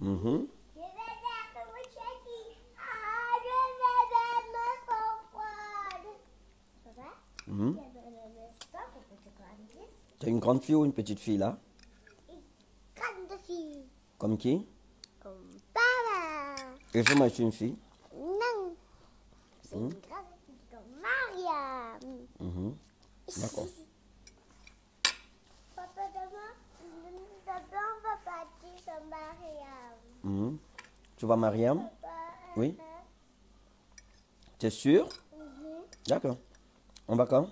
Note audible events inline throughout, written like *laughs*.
Угу. Mmh. Tu es une grande fille ou une petite fille là Une grande fille. Comme qui Comme papa. Et comment es une fille Non. Mm-hmm. C'est une grande fille comme Maria Mmh. D'accord. Mhm. Tu vois Mariam Oui Tu es sûr mhm. D'accord. On va quand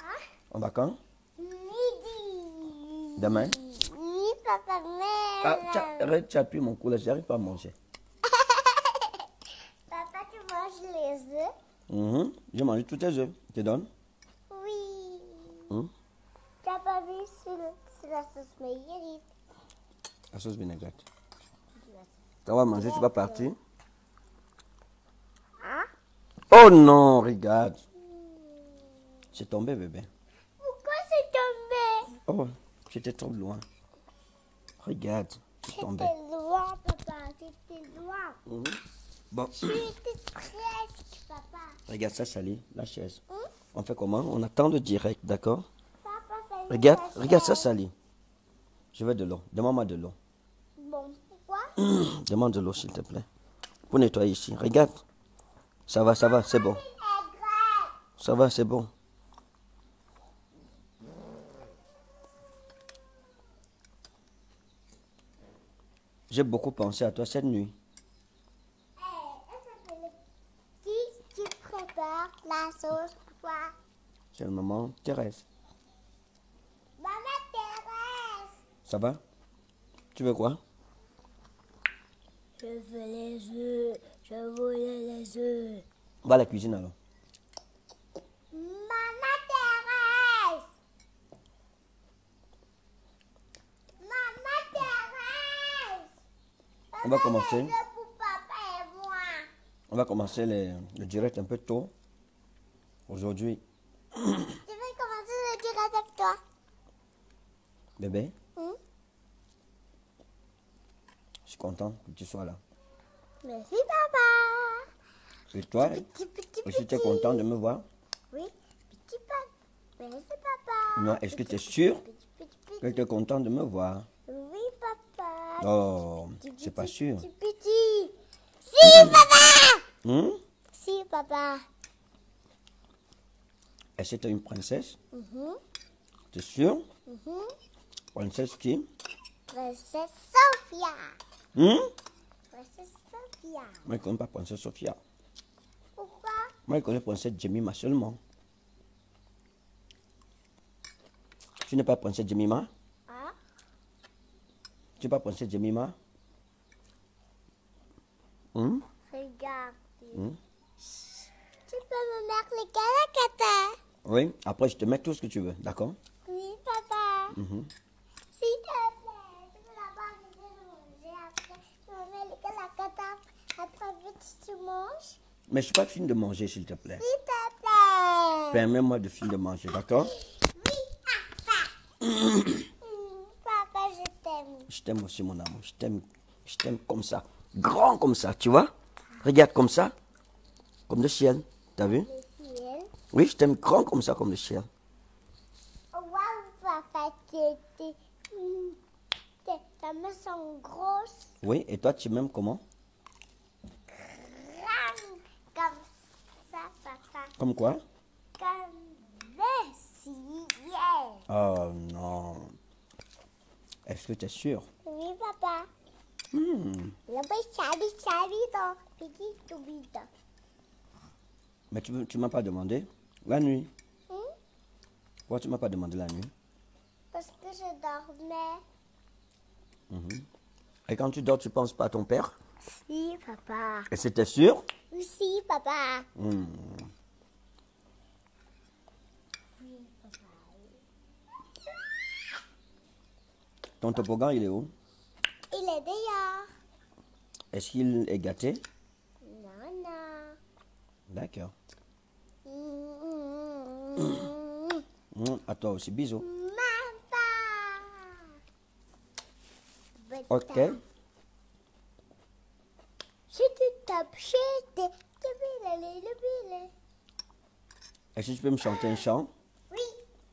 ah. On va quand Midi. Demain Oui, papa, mais... Ah, tu as, mon cou là, j'arrive pas à manger. *laughs* papa, tu manges les œufs mmh. J'ai mangé tous tes œufs. Tu te donnes Oui. Mhm. Tu n'as pas vu sur, la sauce meilleure La sauce vinaigrette. Tu va manger, tu vas partir. Oh non, regarde. C'est tombé, bébé. Pourquoi c'est tombé Oh, j'étais trop loin. Regarde, c'est tombé. C'était loin, papa. C'était loin. Mhm. Bon. Bon. J'étais presque, papa. Regarde ça, Sally, la chaise. Hein? On fait comment On attend le direct, d'accord Regarde, regarde ça, Sally. Je veux de l'eau. Demande-moi de l'eau. Hmm, demande de l'eau, s'il te plaît. Pour nettoyer ici. Regarde. Ça va, ça va, c'est bon. Ça va, c'est bon. J'ai beaucoup pensé à toi cette nuit. Qui, prépare la sauce toi C'est le maman Thérèse. Maman Thérèse Ça va Tu veux quoi je veux les œufs. Je voulais les œufs. Va à la cuisine alors. Maman Thérèse. Maman Thérèse. On va commencer. On va commencer le direct un peu tôt aujourd'hui. Je *coughs* vais commencer le direct avec toi. Bébé. suis content que tu sois là. Merci, papa. Et toi, petit, petit, tu es content de me voir Oui, petit papa. Merci, papa. Non, est-ce que tu es sûr que tu es content de me voir Oui, papa. Oh, c'est pas sûr. Petit, Si, papa hmm? Si, papa. Est-ce que tu es une princesse mm Tu es sûr mm Princesse qui Princesse Sophia. Hmm? Princesse Sophia. Moi, je ne connais pas Princesse Sophia. Pourquoi? Moi, je connais Princesse Jemima seulement. Tu n'es pas Princesse Jemima? Hein? Tu n'es pas Princesse Jemima? Hmm? Regarde. Hmm? Tu peux me mettre les calacata. Oui, après je te mets tout ce que tu veux, d'accord? Oui, papa. Mm -hmm. tu manges Mais je suis pas fini de manger, s'il te plaît. S'il te plaît. Permets-moi ben, de finir de manger, d'accord Oui, papa. *clears throat* papa, je t'aime. Je t'aime aussi, mon amour. Je t'aime. Je t'aime comme ça. Grand comme ça, tu vois Regarde comme ça. Comme le ciel. T'as vu Le ciel. Oui, je t'aime grand comme ça, comme le ciel. Waouh, papa, t'es... Ta main sont grosses. Oui, et toi, tu m'aimes comment Comme quoi Comme si Oh non. Est-ce que tu es sûr Oui, papa. Hmm. Mais tu ne m'as pas demandé la nuit. Hmm? Pourquoi tu ne m'as pas demandé la nuit Parce que je dormais. Mhm. Et quand tu dors, tu penses pas à ton père Si, papa. Et c'était sûr Oui, si, papa. Hmm. Ton toboggan, il est où Il est dehors. Est-ce qu'il est gâté Non, non. D'accord. Mm, à toi aussi, bisous. Maman. Ok. Si tu tapes, ce si tu peux me chanter un chant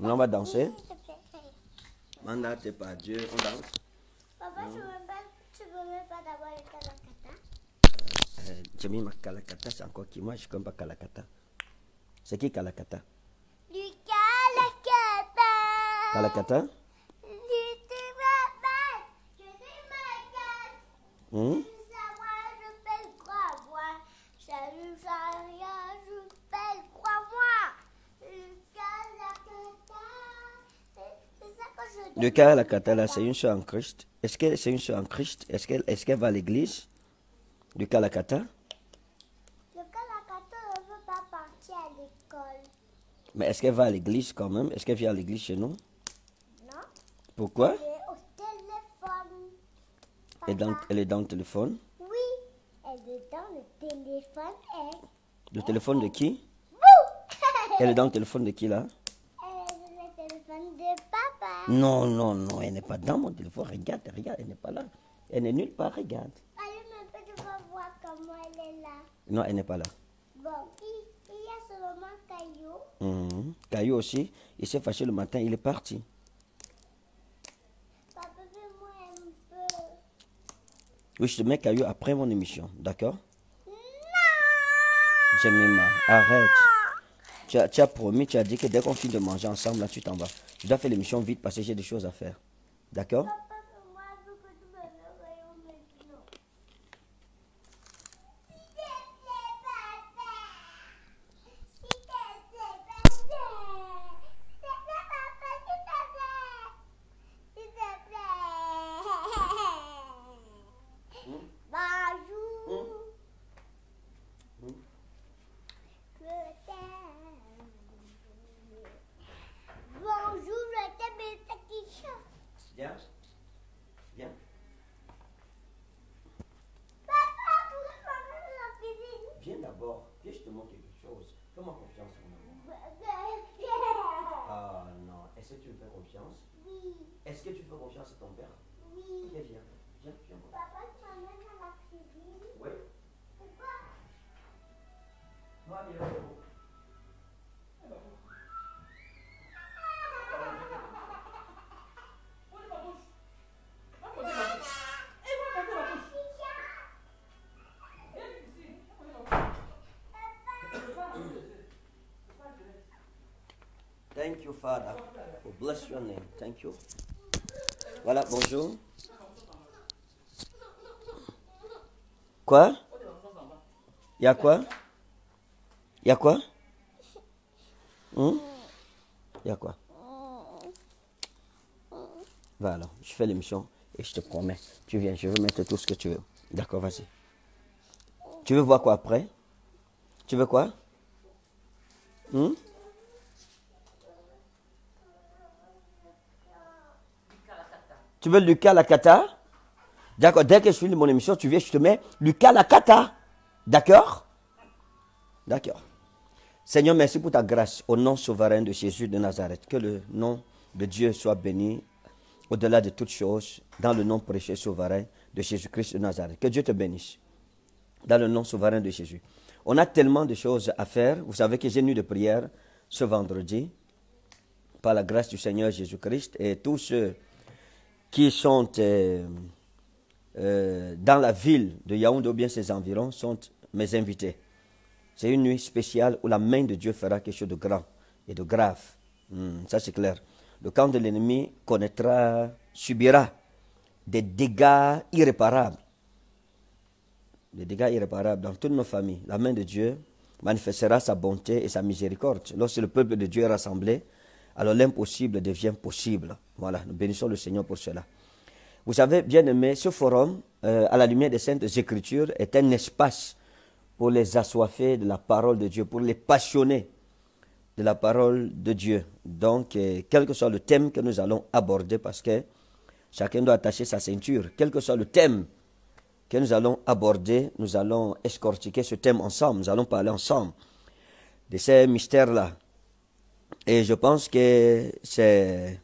on va danser. Manda, t'es pas Dieu, on danse. Papa, tu veux pas le euh, J'ai mis ma c'est encore qui Moi, je ne connais pas C'est qui Du Hum? Le cas à la c'est une soeur en Christ. Est-ce qu'elle c'est une soeur en Christ Est-ce qu'elle est qu'elle va à l'église Le cas Le calakata ne veut pas partir à l'école. Mais est-ce qu'elle va à l'église quand même Est-ce qu'elle vient à l'église chez nous Non. Pourquoi elle est dans le téléphone. Oui, elle est dans le téléphone. Le téléphone de qui Elle est dans le *laughs* téléphone de qui là Elle est dans le téléphone de papa. Non, non, non, elle n'est pas dans mon téléphone. Regarde, regarde, elle n'est pas là. Elle n'est nulle part, regarde. Allez, mais peut voir comment elle est là. Non, elle n'est pas là. Bon, il, y a seulement Caillou. Hum, Caillou aussi, il s'est fâché le matin, il est parti. Oui, je te mets caillou après mon émission, d'accord Jemima, arrête. Tu as, tu as, promis, tu as dit que dès qu'on finit de manger ensemble, là, tu t'en vas. Je dois faire l'émission vite parce que j'ai des choses à faire. D'accord Father, Voilà, bonjour. Quoi Il y a quoi Il y a quoi hmm? Il y a quoi Voilà, je fais l'émission et je te promets, tu viens, je veux mettre tout ce que tu veux. D'accord, vas-y. Tu veux voir quoi après Tu veux quoi hmm? Tu veux Lucas Lakata D'accord, dès que je finis mon émission, tu viens, je te mets Lucas Lakata. D'accord D'accord. Seigneur, merci pour ta grâce au nom souverain de Jésus de Nazareth. Que le nom de Dieu soit béni au-delà de toutes choses, dans le nom prêché souverain de Jésus-Christ de Nazareth. Que Dieu te bénisse, dans le nom souverain de Jésus. On a tellement de choses à faire. Vous savez que j'ai une de prière ce vendredi, par la grâce du Seigneur Jésus-Christ, et tous ceux qui sont euh, euh, dans la ville de Yaoundé ou bien ses environs sont mes invités. C'est une nuit spéciale où la main de Dieu fera quelque chose de grand et de grave. Hmm, ça c'est clair. Le camp de l'ennemi connaîtra, subira des dégâts irréparables. Des dégâts irréparables dans toutes nos familles. La main de Dieu manifestera sa bonté et sa miséricorde. Lorsque le peuple de Dieu est rassemblé, alors l'impossible devient possible. Voilà, nous bénissons le Seigneur pour cela. Vous savez, bien aimé, ce forum, euh, à la lumière des Saintes Écritures, est un espace pour les assoiffés de la parole de Dieu, pour les passionnés de la parole de Dieu. Donc, euh, quel que soit le thème que nous allons aborder, parce que chacun doit attacher sa ceinture, quel que soit le thème que nous allons aborder, nous allons escortiquer ce thème ensemble, nous allons parler ensemble de ces mystères-là et je pense que c'est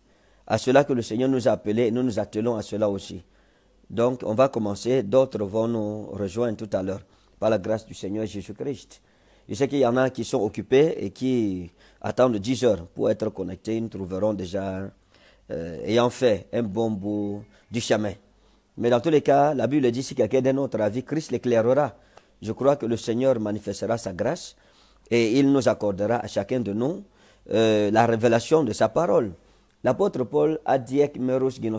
à cela que le Seigneur nous a appelés et nous nous attelons à cela aussi. Donc, on va commencer. D'autres vont nous rejoindre tout à l'heure par la grâce du Seigneur Jésus-Christ. Je sais qu'il y en a qui sont occupés et qui attendent 10 heures pour être connectés. Nous trouveront déjà, euh, ayant fait un bon bout du chemin. Mais dans tous les cas, la Bible dit si quelqu'un d'un autre avis, Christ l'éclairera. Je crois que le Seigneur manifestera sa grâce et il nous accordera à chacun de nous euh, la révélation de sa parole. L'apôtre Paul a dit ek Nous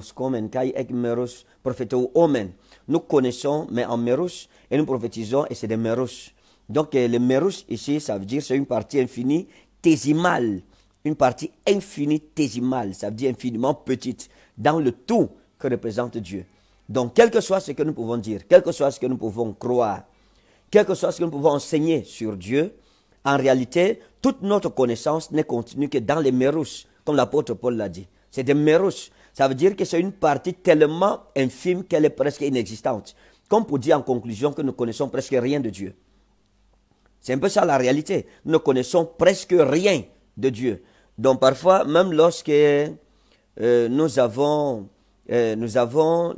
connaissons, mais en meros, et nous prophétisons, et c'est des meros. Donc euh, le meros ici, ça veut dire c'est une partie infinie tésimale, une partie infinie tésimale, ça veut dire infiniment petite, dans le tout que représente Dieu. Donc quel que soit ce que nous pouvons dire, quel que soit ce que nous pouvons croire, quel que soit ce que nous pouvons enseigner sur Dieu, en réalité, toute notre connaissance n'est continue que dans les mérous, comme l'apôtre Paul l'a dit. C'est des mérous. Ça veut dire que c'est une partie tellement infime qu'elle est presque inexistante. Comme pour dire en conclusion que nous connaissons presque rien de Dieu. C'est un peu ça la réalité. Nous ne connaissons presque rien de Dieu. Donc parfois, même lorsque euh, nous avons, euh, nous avons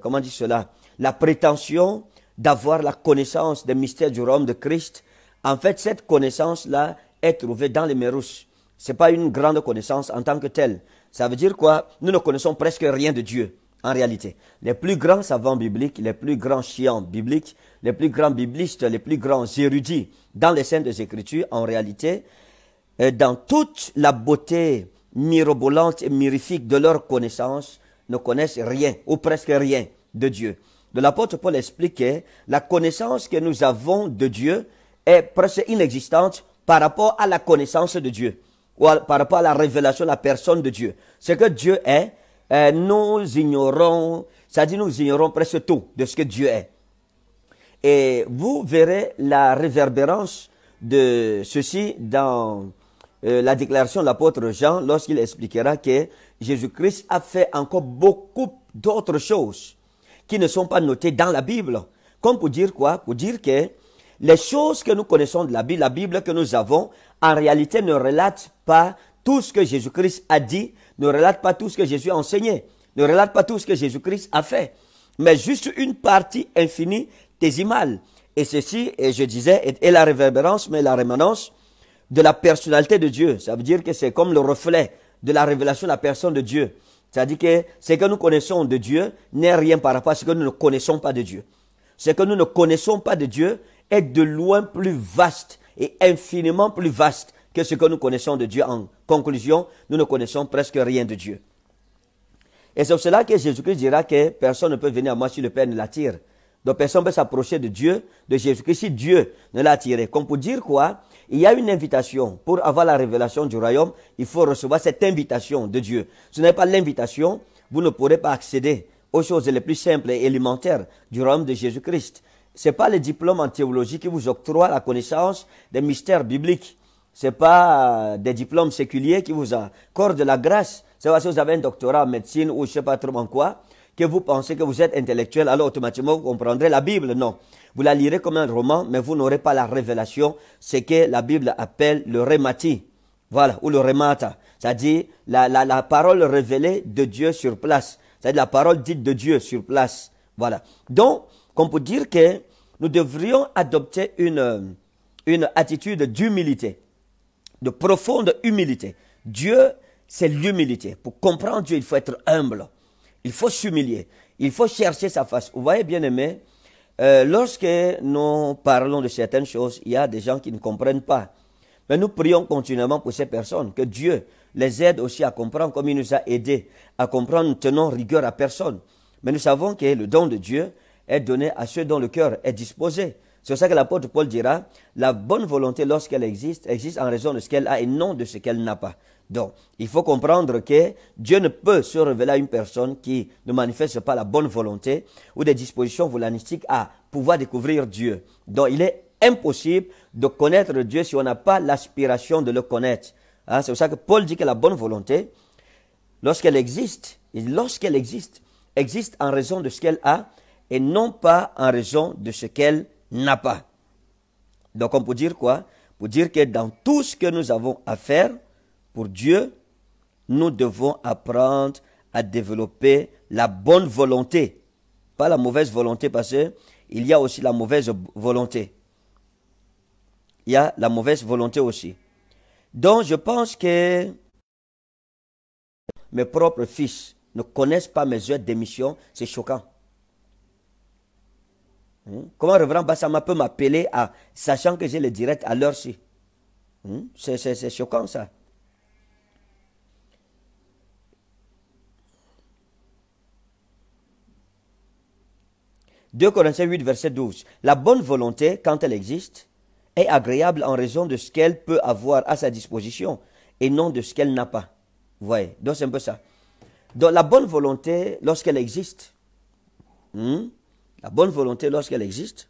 comment dit cela, la prétention d'avoir la connaissance des mystères du royaume de Christ, en fait, cette connaissance-là est trouvée dans les rouges. Ce n'est pas une grande connaissance en tant que telle. Ça veut dire quoi Nous ne connaissons presque rien de Dieu, en réalité. Les plus grands savants bibliques, les plus grands chiants bibliques, les plus grands biblistes, les plus grands érudits dans les Saintes Écritures, en réalité, euh, dans toute la beauté mirobolante et mirifique de leur connaissance, ne connaissent rien, ou presque rien, de Dieu. De l'apôtre Paul expliquait, la connaissance que nous avons de Dieu est presque inexistante par rapport à la connaissance de Dieu ou par rapport à la révélation de la personne de Dieu. Ce que Dieu est, euh, nous ignorons, ça dit nous ignorons presque tout de ce que Dieu est. Et vous verrez la réverbérance de ceci dans euh, la déclaration de l'apôtre Jean lorsqu'il expliquera que Jésus-Christ a fait encore beaucoup d'autres choses qui ne sont pas notées dans la Bible. Comme pour dire quoi Pour dire que les choses que nous connaissons de la Bible, la Bible que nous avons, en réalité ne relate pas tout ce que Jésus-Christ a dit, ne relate pas tout ce que Jésus a enseigné, ne relate pas tout ce que Jésus-Christ a fait, mais juste une partie infinie décimale. Et ceci, et je disais, est, la réverbérance, mais la rémanence de la personnalité de Dieu. Ça veut dire que c'est comme le reflet de la révélation de la personne de Dieu. C'est-à-dire que ce que nous connaissons de Dieu n'est rien par rapport à ce que nous ne connaissons pas de Dieu. Ce que nous ne connaissons pas de Dieu est de loin plus vaste et infiniment plus vaste que ce que nous connaissons de Dieu. En conclusion, nous ne connaissons presque rien de Dieu. Et c'est pour cela que Jésus-Christ dira que personne ne peut venir à moi si le Père ne l'attire. Donc personne ne peut s'approcher de Dieu, de Jésus-Christ, si Dieu ne l'attire. Comme pour dire quoi Il y a une invitation. Pour avoir la révélation du royaume, il faut recevoir cette invitation de Dieu. ce n'est pas l'invitation, vous ne pourrez pas accéder aux choses les plus simples et élémentaires du royaume de Jésus-Christ n'est pas les diplômes en théologie qui vous octroient la connaissance des mystères bibliques. Ce n'est pas euh, des diplômes séculiers qui vous accordent la grâce. C'est pas si vous avez un doctorat en médecine ou je sais pas trop en quoi, que vous pensez que vous êtes intellectuel, alors automatiquement vous comprendrez la Bible. Non. Vous la lirez comme un roman, mais vous n'aurez pas la révélation, ce que la Bible appelle le remati. Voilà, ou le remata. C'est-à-dire la, la parole révélée de Dieu sur place. C'est-à-dire la parole dite de Dieu sur place. Voilà. Donc, qu'on peut dire que nous devrions adopter une, une attitude d'humilité, de profonde humilité. Dieu, c'est l'humilité. Pour comprendre Dieu, il faut être humble. Il faut s'humilier. Il faut chercher sa face. Vous voyez, bien aimé, euh, lorsque nous parlons de certaines choses, il y a des gens qui ne comprennent pas. Mais nous prions continuellement pour ces personnes, que Dieu les aide aussi à comprendre comme il nous a aidés, à comprendre, nous tenons rigueur à personne. Mais nous savons que le don de Dieu, est donnée à ceux dont le cœur est disposé. C'est pour ça que l'apôtre Paul dira, la bonne volonté lorsqu'elle existe, existe en raison de ce qu'elle a et non de ce qu'elle n'a pas. Donc, il faut comprendre que Dieu ne peut se révéler à une personne qui ne manifeste pas la bonne volonté ou des dispositions volanistiques à pouvoir découvrir Dieu. Donc, il est impossible de connaître Dieu si on n'a pas l'aspiration de le connaître. Hein, c'est pour ça que Paul dit que la bonne volonté, lorsqu'elle existe, lorsqu'elle existe, existe en raison de ce qu'elle a et non pas en raison de ce qu'elle n'a pas. Donc on peut dire quoi Pour dire que dans tout ce que nous avons à faire pour Dieu, nous devons apprendre à développer la bonne volonté, pas la mauvaise volonté parce qu'il y a aussi la mauvaise volonté. Il y a la mauvaise volonté aussi. Donc je pense que mes propres fils ne connaissent pas mes heures d'émission, c'est choquant. Hmm? Comment Reverend Bassama peut m'appeler à sachant que j'ai le direct à l'heure ci hmm? C'est choquant ça. 2 Corinthiens 8, verset 12. La bonne volonté, quand elle existe, est agréable en raison de ce qu'elle peut avoir à sa disposition et non de ce qu'elle n'a pas. Vous voyez, donc c'est un peu ça. Donc la bonne volonté, lorsqu'elle existe, hmm, la bonne volonté, lorsqu'elle existe,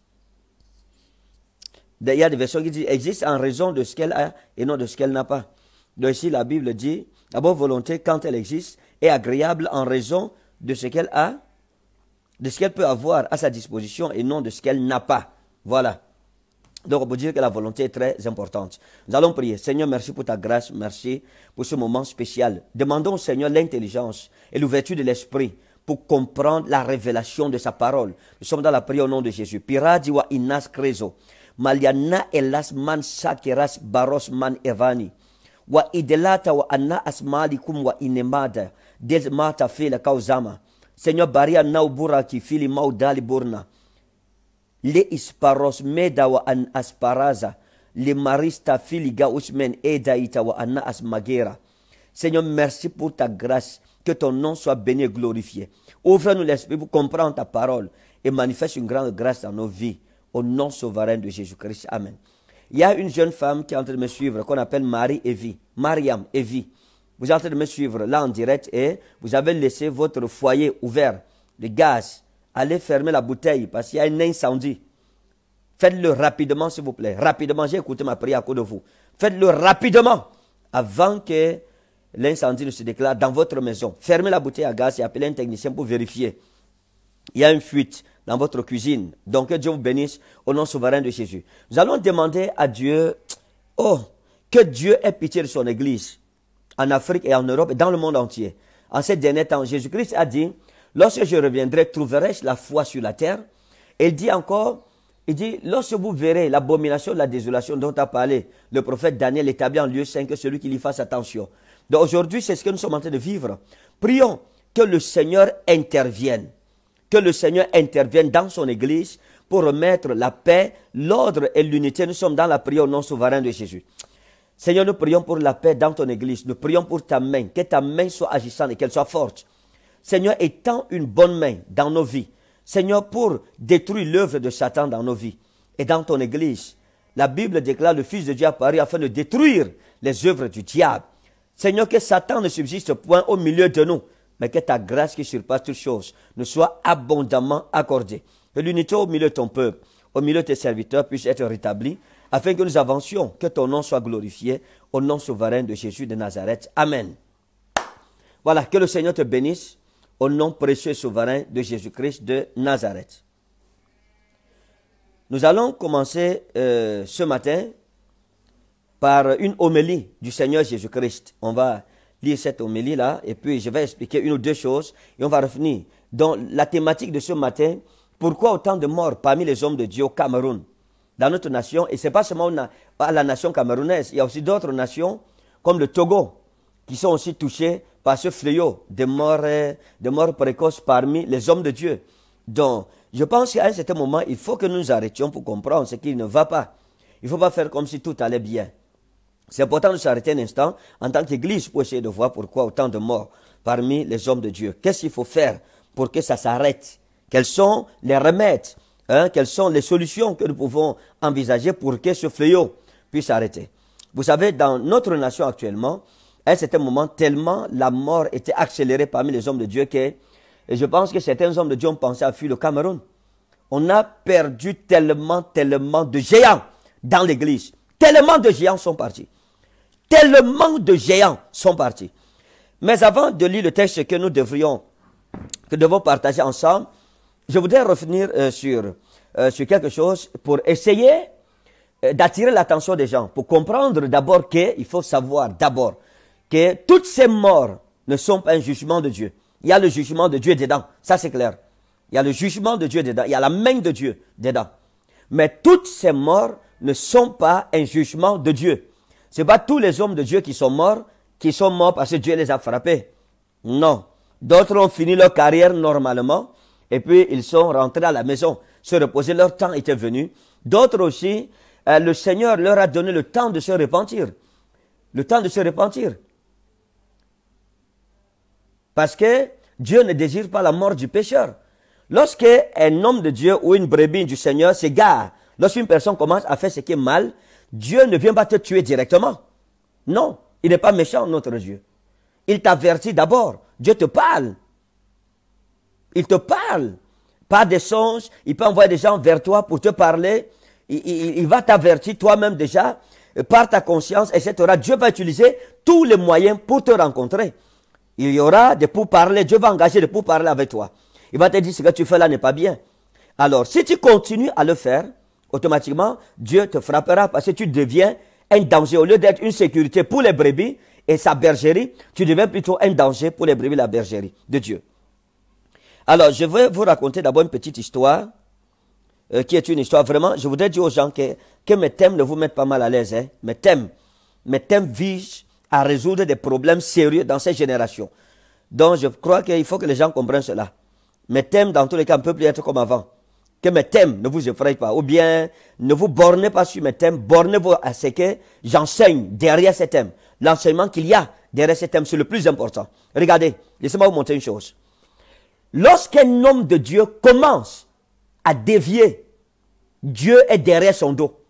ben, il y a des versions qui disent existe en raison de ce qu'elle a et non de ce qu'elle n'a pas. Donc ici, la Bible dit la bonne volonté, quand elle existe, est agréable en raison de ce qu'elle a, de ce qu'elle peut avoir à sa disposition et non de ce qu'elle n'a pas. Voilà. Donc on peut dire que la volonté est très importante. Nous allons prier. Seigneur, merci pour ta grâce, merci pour ce moment spécial. Demandons au Seigneur l'intelligence et l'ouverture de l'esprit pour comprendre la révélation de sa parole. Nous sommes dans la prière au nom de Jésus. Piradiwa inas krezo. Maliana elas man sakeras baros man evani. Wa idelata wa anna asmalikum wa inemada. Des mata fila kauzama. Seigneur baria naubura ki fili maudali burna. Le isparos meda wa an asparaza. Le marista filiga usmen eda ita wa anna asmagera. Seigneur, merci pour ta grâce. Que ton nom soit béni et glorifié. Ouvre-nous l'esprit pour comprendre ta parole et manifeste une grande grâce dans nos vies. Au nom souverain de Jésus-Christ. Amen. Il y a une jeune femme qui est en train de me suivre, qu'on appelle Marie Evie. Mariam Evie. Vous êtes en train de me suivre là en direct et vous avez laissé votre foyer ouvert, le gaz. Allez fermer la bouteille parce qu'il y a un incendie. Faites-le rapidement, s'il vous plaît. Rapidement, j'ai écouté ma prière à cause de vous. Faites-le rapidement avant que l'incendie ne se déclare dans votre maison. Fermez la bouteille à gaz et appelez un technicien pour vérifier. Il y a une fuite dans votre cuisine. Donc que Dieu vous bénisse au nom souverain de Jésus. Nous allons demander à Dieu, oh, que Dieu ait pitié de son Église en Afrique et en Europe et dans le monde entier. En ces derniers temps, Jésus-Christ a dit, lorsque je reviendrai, trouverai-je la foi sur la terre il dit encore, il dit, lorsque vous verrez l'abomination de la désolation dont a parlé le prophète Daniel établi en lieu saint, que celui qui lui fasse attention. Aujourd'hui, c'est ce que nous sommes en train de vivre. Prions que le Seigneur intervienne, que le Seigneur intervienne dans son Église pour remettre la paix, l'ordre et l'unité. Nous sommes dans la prière au nom souverain de Jésus. Seigneur, nous prions pour la paix dans ton Église. Nous prions pour ta main, que ta main soit agissante et qu'elle soit forte. Seigneur, étends une bonne main dans nos vies. Seigneur, pour détruire l'œuvre de Satan dans nos vies et dans ton Église. La Bible déclare le Fils de Dieu apparaît afin de détruire les œuvres du diable. Seigneur, que Satan ne subsiste point au milieu de nous, mais que ta grâce qui surpasse toutes choses nous soit abondamment accordée. Que l'unité au milieu de ton peuple, au milieu de tes serviteurs puisse être rétablie, afin que nous avancions, que ton nom soit glorifié, au nom souverain de Jésus de Nazareth. Amen. Voilà, que le Seigneur te bénisse, au nom précieux et souverain de Jésus-Christ de Nazareth. Nous allons commencer euh, ce matin par une homélie du Seigneur Jésus-Christ. On va lire cette homélie-là et puis je vais expliquer une ou deux choses et on va revenir dans la thématique de ce matin. Pourquoi autant de morts parmi les hommes de Dieu au Cameroun, dans notre nation Et ce n'est pas seulement à la nation camerounaise, il y a aussi d'autres nations comme le Togo qui sont aussi touchées par ce fléau de morts, euh, de précoces parmi les hommes de Dieu. Donc, je pense qu'à un certain moment, il faut que nous nous arrêtions pour comprendre ce qui ne va pas. Il ne faut pas faire comme si tout allait bien. C'est important de s'arrêter un instant en tant qu'Église pour essayer de voir pourquoi autant de morts parmi les hommes de Dieu. Qu'est-ce qu'il faut faire pour que ça s'arrête Quels sont les remèdes hein? Quelles sont les solutions que nous pouvons envisager pour que ce fléau puisse s'arrêter Vous savez, dans notre nation actuellement, à un moment, tellement la mort était accélérée parmi les hommes de Dieu que et je pense que certains hommes de Dieu ont pensé à fuir le Cameroun. On a perdu tellement, tellement de géants dans l'Église. Tellement de géants sont partis. Tellement de géants sont partis. Mais avant de lire le texte que nous devrions, que devons partager ensemble, je voudrais revenir euh, sur, euh, sur quelque chose pour essayer euh, d'attirer l'attention des gens, pour comprendre d'abord qu'il faut savoir d'abord que toutes ces morts ne sont pas un jugement de Dieu. Il y a le jugement de Dieu dedans, ça c'est clair. Il y a le jugement de Dieu dedans, il y a la main de Dieu dedans. Mais toutes ces morts ne sont pas un jugement de Dieu. Ce n'est pas tous les hommes de Dieu qui sont morts, qui sont morts parce que Dieu les a frappés. Non. D'autres ont fini leur carrière normalement et puis ils sont rentrés à la maison, se reposer, leur temps était venu. D'autres aussi, euh, le Seigneur leur a donné le temps de se repentir. Le temps de se repentir. Parce que Dieu ne désire pas la mort du pécheur. Lorsque un homme de Dieu ou une brebis du Seigneur s'égare, lorsqu'une personne commence à faire ce qui est mal, Dieu ne vient pas te tuer directement. Non, il n'est pas méchant, notre Dieu. Il t'avertit d'abord. Dieu te parle. Il te parle. Pas des songes, il peut envoyer des gens vers toi pour te parler. Il, va t'avertir toi-même déjà, par ta conscience, etc. Dieu va utiliser tous les moyens pour te rencontrer. Il y aura des parler. Dieu va engager des parler avec toi. Il va te dire ce que tu fais là n'est pas bien. Alors, si tu continues à le faire, automatiquement, Dieu te frappera parce que tu deviens un danger. Au lieu d'être une sécurité pour les brebis et sa bergerie, tu deviens plutôt un danger pour les brebis, la bergerie de Dieu. Alors, je vais vous raconter d'abord une petite histoire, euh, qui est une histoire vraiment, je voudrais dire aux gens que, que mes thèmes ne vous mettent pas mal à l'aise. Hein. Mes thèmes, mes thèmes visent à résoudre des problèmes sérieux dans ces générations. Donc, je crois qu'il faut que les gens comprennent cela. Mes thèmes, dans tous les cas, ne peuvent plus être comme avant mes thèmes ne vous effrayent pas, ou bien ne vous bornez pas sur mes thèmes, bornez-vous à ce que j'enseigne derrière ces thèmes. L'enseignement qu'il y a derrière ces thèmes, c'est le plus important. Regardez, laissez-moi vous montrer une chose. Lorsqu'un homme de Dieu commence à dévier, Dieu est derrière son dos.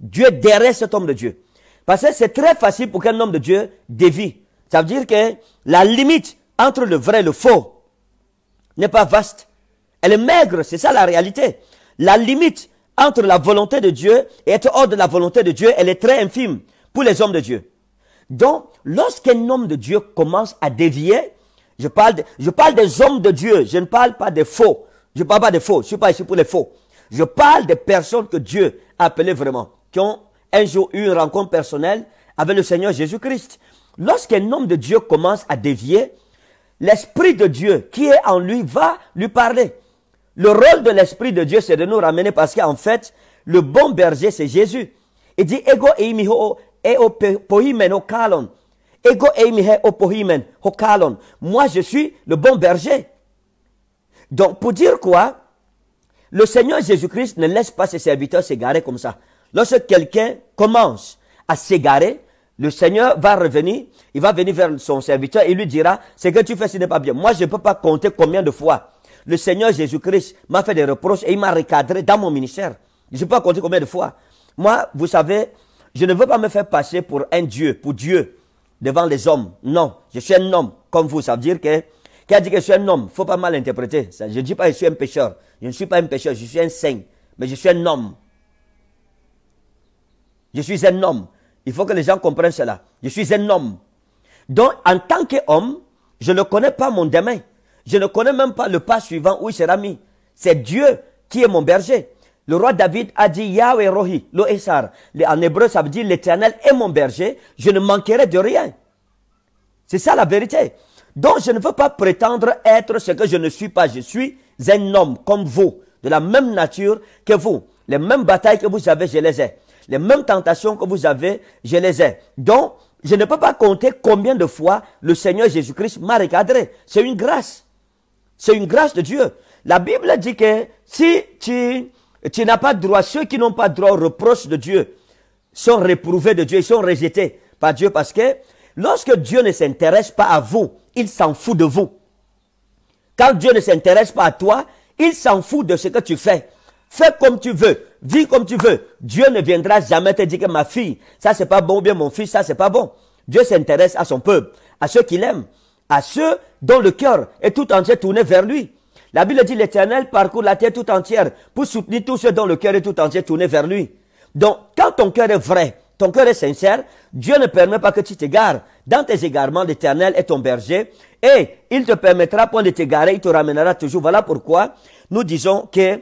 Dieu est derrière cet homme de Dieu. Parce que c'est très facile pour qu'un homme de Dieu dévie. Ça veut dire que la limite entre le vrai et le faux n'est pas vaste. Elle est maigre, c'est ça la réalité. La limite entre la volonté de Dieu et être hors de la volonté de Dieu, elle est très infime pour les hommes de Dieu. Donc, lorsqu'un homme de Dieu commence à dévier, je parle, je parle des hommes de Dieu, je ne parle pas des faux. Je ne parle pas des faux, je ne suis pas ici pour les faux. Je parle des personnes que Dieu a appelées vraiment, qui ont un jour eu une rencontre personnelle avec le Seigneur Jésus-Christ. Lorsqu'un homme de Dieu commence à dévier, l'Esprit de Dieu qui est en lui va lui parler. Le rôle de l'Esprit de Dieu, c'est de nous ramener parce qu'en fait, le bon berger, c'est Jésus. Il dit, ego eimiho eo kalon. Ego kalon. Moi, je suis le bon berger. Donc, pour dire quoi? Le Seigneur Jésus-Christ ne laisse pas ses serviteurs s'égarer comme ça. Lorsque quelqu'un commence à s'égarer, le Seigneur va revenir, il va venir vers son serviteur et lui dira, ce que tu fais, ce n'est pas bien. Moi, je ne peux pas compter combien de fois le Seigneur Jésus-Christ m'a fait des reproches et il m'a recadré dans mon ministère. Je ne sais pas combien de fois. Moi, vous savez, je ne veux pas me faire passer pour un Dieu, pour Dieu, devant les hommes. Non, je suis un homme comme vous. Ça veut dire que, qui a dit que je suis un homme, faut pas mal interpréter. Ça, je ne dis pas que je suis un pécheur. Je ne suis pas un pécheur, je suis un saint. Mais je suis un homme. Je suis un homme. Il faut que les gens comprennent cela. Je suis un homme. Donc, en tant qu'homme, je ne connais pas mon demain. Je ne connais même pas le pas suivant où il sera mis. C'est Dieu qui est mon berger. Le roi David a dit Yahweh Rohi, lo En hébreu, ça veut dire l'éternel est mon berger, je ne manquerai de rien. C'est ça la vérité. Donc, je ne veux pas prétendre être ce que je ne suis pas. Je suis un homme comme vous, de la même nature que vous. Les mêmes batailles que vous avez, je les ai. Les mêmes tentations que vous avez, je les ai. Donc, je ne peux pas compter combien de fois le Seigneur Jésus-Christ m'a recadré. C'est une grâce. C'est une grâce de Dieu. La Bible dit que si tu, n'as pas droit, ceux qui n'ont pas droit au reproche de Dieu sont réprouvés de Dieu, ils sont rejetés par Dieu parce que lorsque Dieu ne s'intéresse pas à vous, il s'en fout de vous. Quand Dieu ne s'intéresse pas à toi, il s'en fout de ce que tu fais. Fais comme tu veux, vis comme tu veux. Dieu ne viendra jamais te dire que ma fille, ça c'est pas bon, ou bien mon fils, ça c'est pas bon. Dieu s'intéresse à son peuple, à ceux qu'il aime à ceux dont le cœur est tout entier tourné vers lui. La Bible dit l'Éternel parcourt la terre tout entière pour soutenir tous ceux dont le cœur est tout entier tourné vers lui. Donc, quand ton cœur est vrai, ton cœur est sincère, Dieu ne permet pas que tu t'égares. Dans tes égarements, l'Éternel est ton berger et il te permettra point de t'égarer, il te ramènera toujours. Voilà pourquoi nous disons que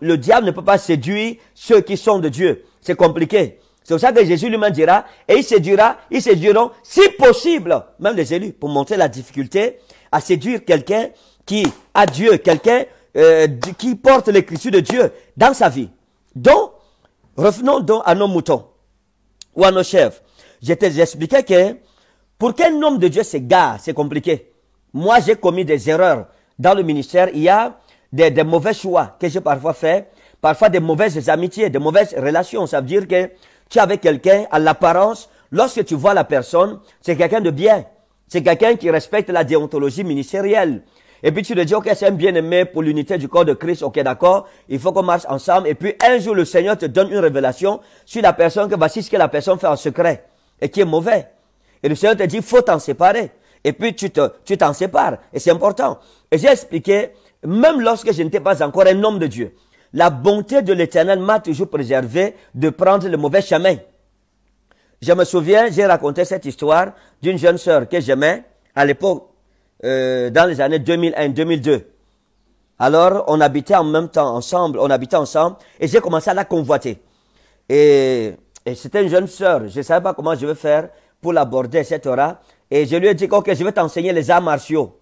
le diable ne peut pas séduire ceux qui sont de Dieu. C'est compliqué. C'est pour ça que Jésus lui-même dira, et il séduira, ils séduiront, si possible, même les élus, pour montrer la difficulté à séduire quelqu'un qui a Dieu, quelqu'un euh, qui porte l'écriture de Dieu dans sa vie. Donc, revenons donc à nos moutons ou à nos chefs. J'expliquais que pour qu'un homme de Dieu s'égare, c'est compliqué. Moi, j'ai commis des erreurs dans le ministère. Il y a des, des mauvais choix que j'ai parfois fait, parfois des mauvaises amitiés, des mauvaises relations. Ça veut dire que tu es avec quelqu'un, à l'apparence, lorsque tu vois la personne, c'est quelqu'un de bien. C'est quelqu'un qui respecte la déontologie ministérielle. Et puis tu te dis, ok, c'est un bien-aimé pour l'unité du corps de Christ, ok, d'accord, il faut qu'on marche ensemble. Et puis un jour, le Seigneur te donne une révélation sur la personne que voici ce que la personne fait en secret et qui est mauvais. Et le Seigneur te dit, faut t'en séparer. Et puis tu te, tu t'en sépares. Et c'est important. Et j'ai expliqué, même lorsque je n'étais pas encore un homme de Dieu, la bonté de l'Éternel m'a toujours préservé de prendre le mauvais chemin. Je me souviens, j'ai raconté cette histoire d'une jeune sœur que j'aimais à l'époque, euh, dans les années 2001-2002. Alors, on habitait en même temps ensemble, on habitait ensemble, et j'ai commencé à la convoiter. Et, et c'était une jeune sœur, je ne savais pas comment je vais faire pour l'aborder, cette aura, Et je lui ai dit, ok, je vais t'enseigner les arts martiaux.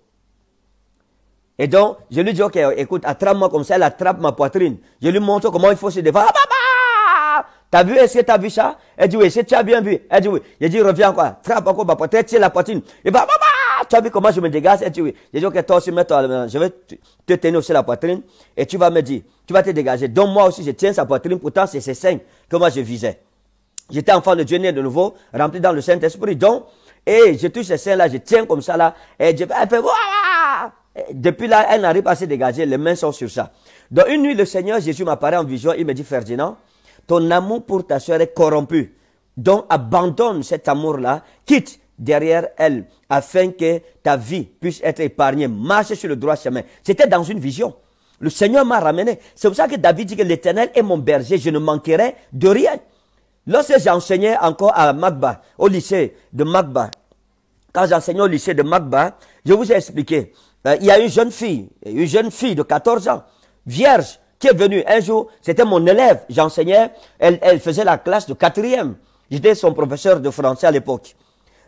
Et donc, je lui dis, ok, écoute, attrape-moi comme ça, elle attrape ma poitrine. Je lui montre comment il faut se défendre. Ah, bah, bah t'as vu, est-ce que t'as vu ça? Elle dit oui, est tu as bien vu? Elle dit oui. Je dis, reviens encore, attrape encore ma poitrine, tire la poitrine. Et va, bah, tu as vu comment je me dégage? Elle dit oui. Je dis, ok, toi aussi, mets-toi, je vais te tenir aussi la poitrine et tu vas me dire, tu vas te dégager. Donc moi aussi, je tiens sa poitrine, pourtant c'est ses seins que moi je visais. J'étais enfant de Dieu né de nouveau, rempli dans le Saint-Esprit. Donc, et je touche ces seins-là, je tiens comme ça là, et je, elle fait, eh, depuis là, elle n'arrive pas à se dégager, les mains sont sur ça. Donc une nuit, le Seigneur Jésus m'apparaît en vision, il me dit, Ferdinand, ton amour pour ta soeur est corrompu. Donc abandonne cet amour-là, quitte derrière elle, afin que ta vie puisse être épargnée. Marche sur le droit chemin. C'était dans une vision. Le Seigneur m'a ramené. C'est pour ça que David dit que l'Éternel est mon berger, je ne manquerai de rien. Lorsque j'enseignais encore à Magba, au lycée de Magba, quand j'enseignais au lycée de Magba, je vous ai expliqué euh, il y a une jeune fille, une jeune fille de 14 ans, vierge, qui est venue un jour, c'était mon élève, j'enseignais, elle, faisait la classe de quatrième. J'étais son professeur de français à l'époque,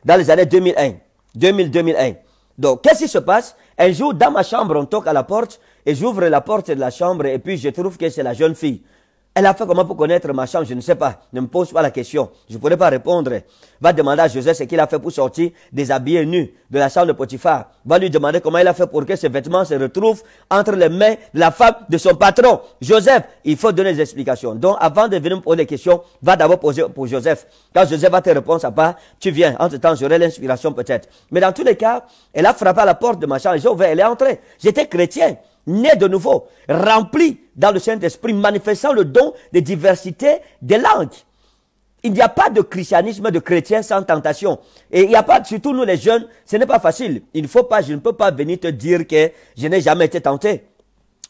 dans les années 2001, 2000-2001. Donc, qu'est-ce qui se passe Un jour, dans ma chambre, on toque à la porte, et j'ouvre la porte de la chambre, et puis je trouve que c'est la jeune fille. Elle a fait comment pour connaître ma chambre Je ne sais pas. Ne me pose pas la question. Je ne pourrais pas répondre. Va demander à Joseph ce qu'il a fait pour sortir des habits nus de la chambre de Potiphar. Va lui demander comment il a fait pour que ses vêtements se retrouvent entre les mains de la femme de son patron. Joseph, il faut donner des explications. Donc, avant de venir me poser des questions, va d'abord poser pour Joseph. Quand Joseph va te répondre, ça part, tu viens. Entre-temps, j'aurai l'inspiration peut-être. Mais dans tous les cas, elle a frappé à la porte de ma chambre. J'ai ouvert, elle est entrée. J'étais chrétien né de nouveau, rempli dans le Saint-Esprit, manifestant le don de diversité des langues. Il n'y a pas de christianisme de chrétien sans tentation. Et il n'y a pas, surtout nous les jeunes, ce n'est pas facile. Il ne faut pas, je ne peux pas venir te dire que je n'ai jamais été tenté.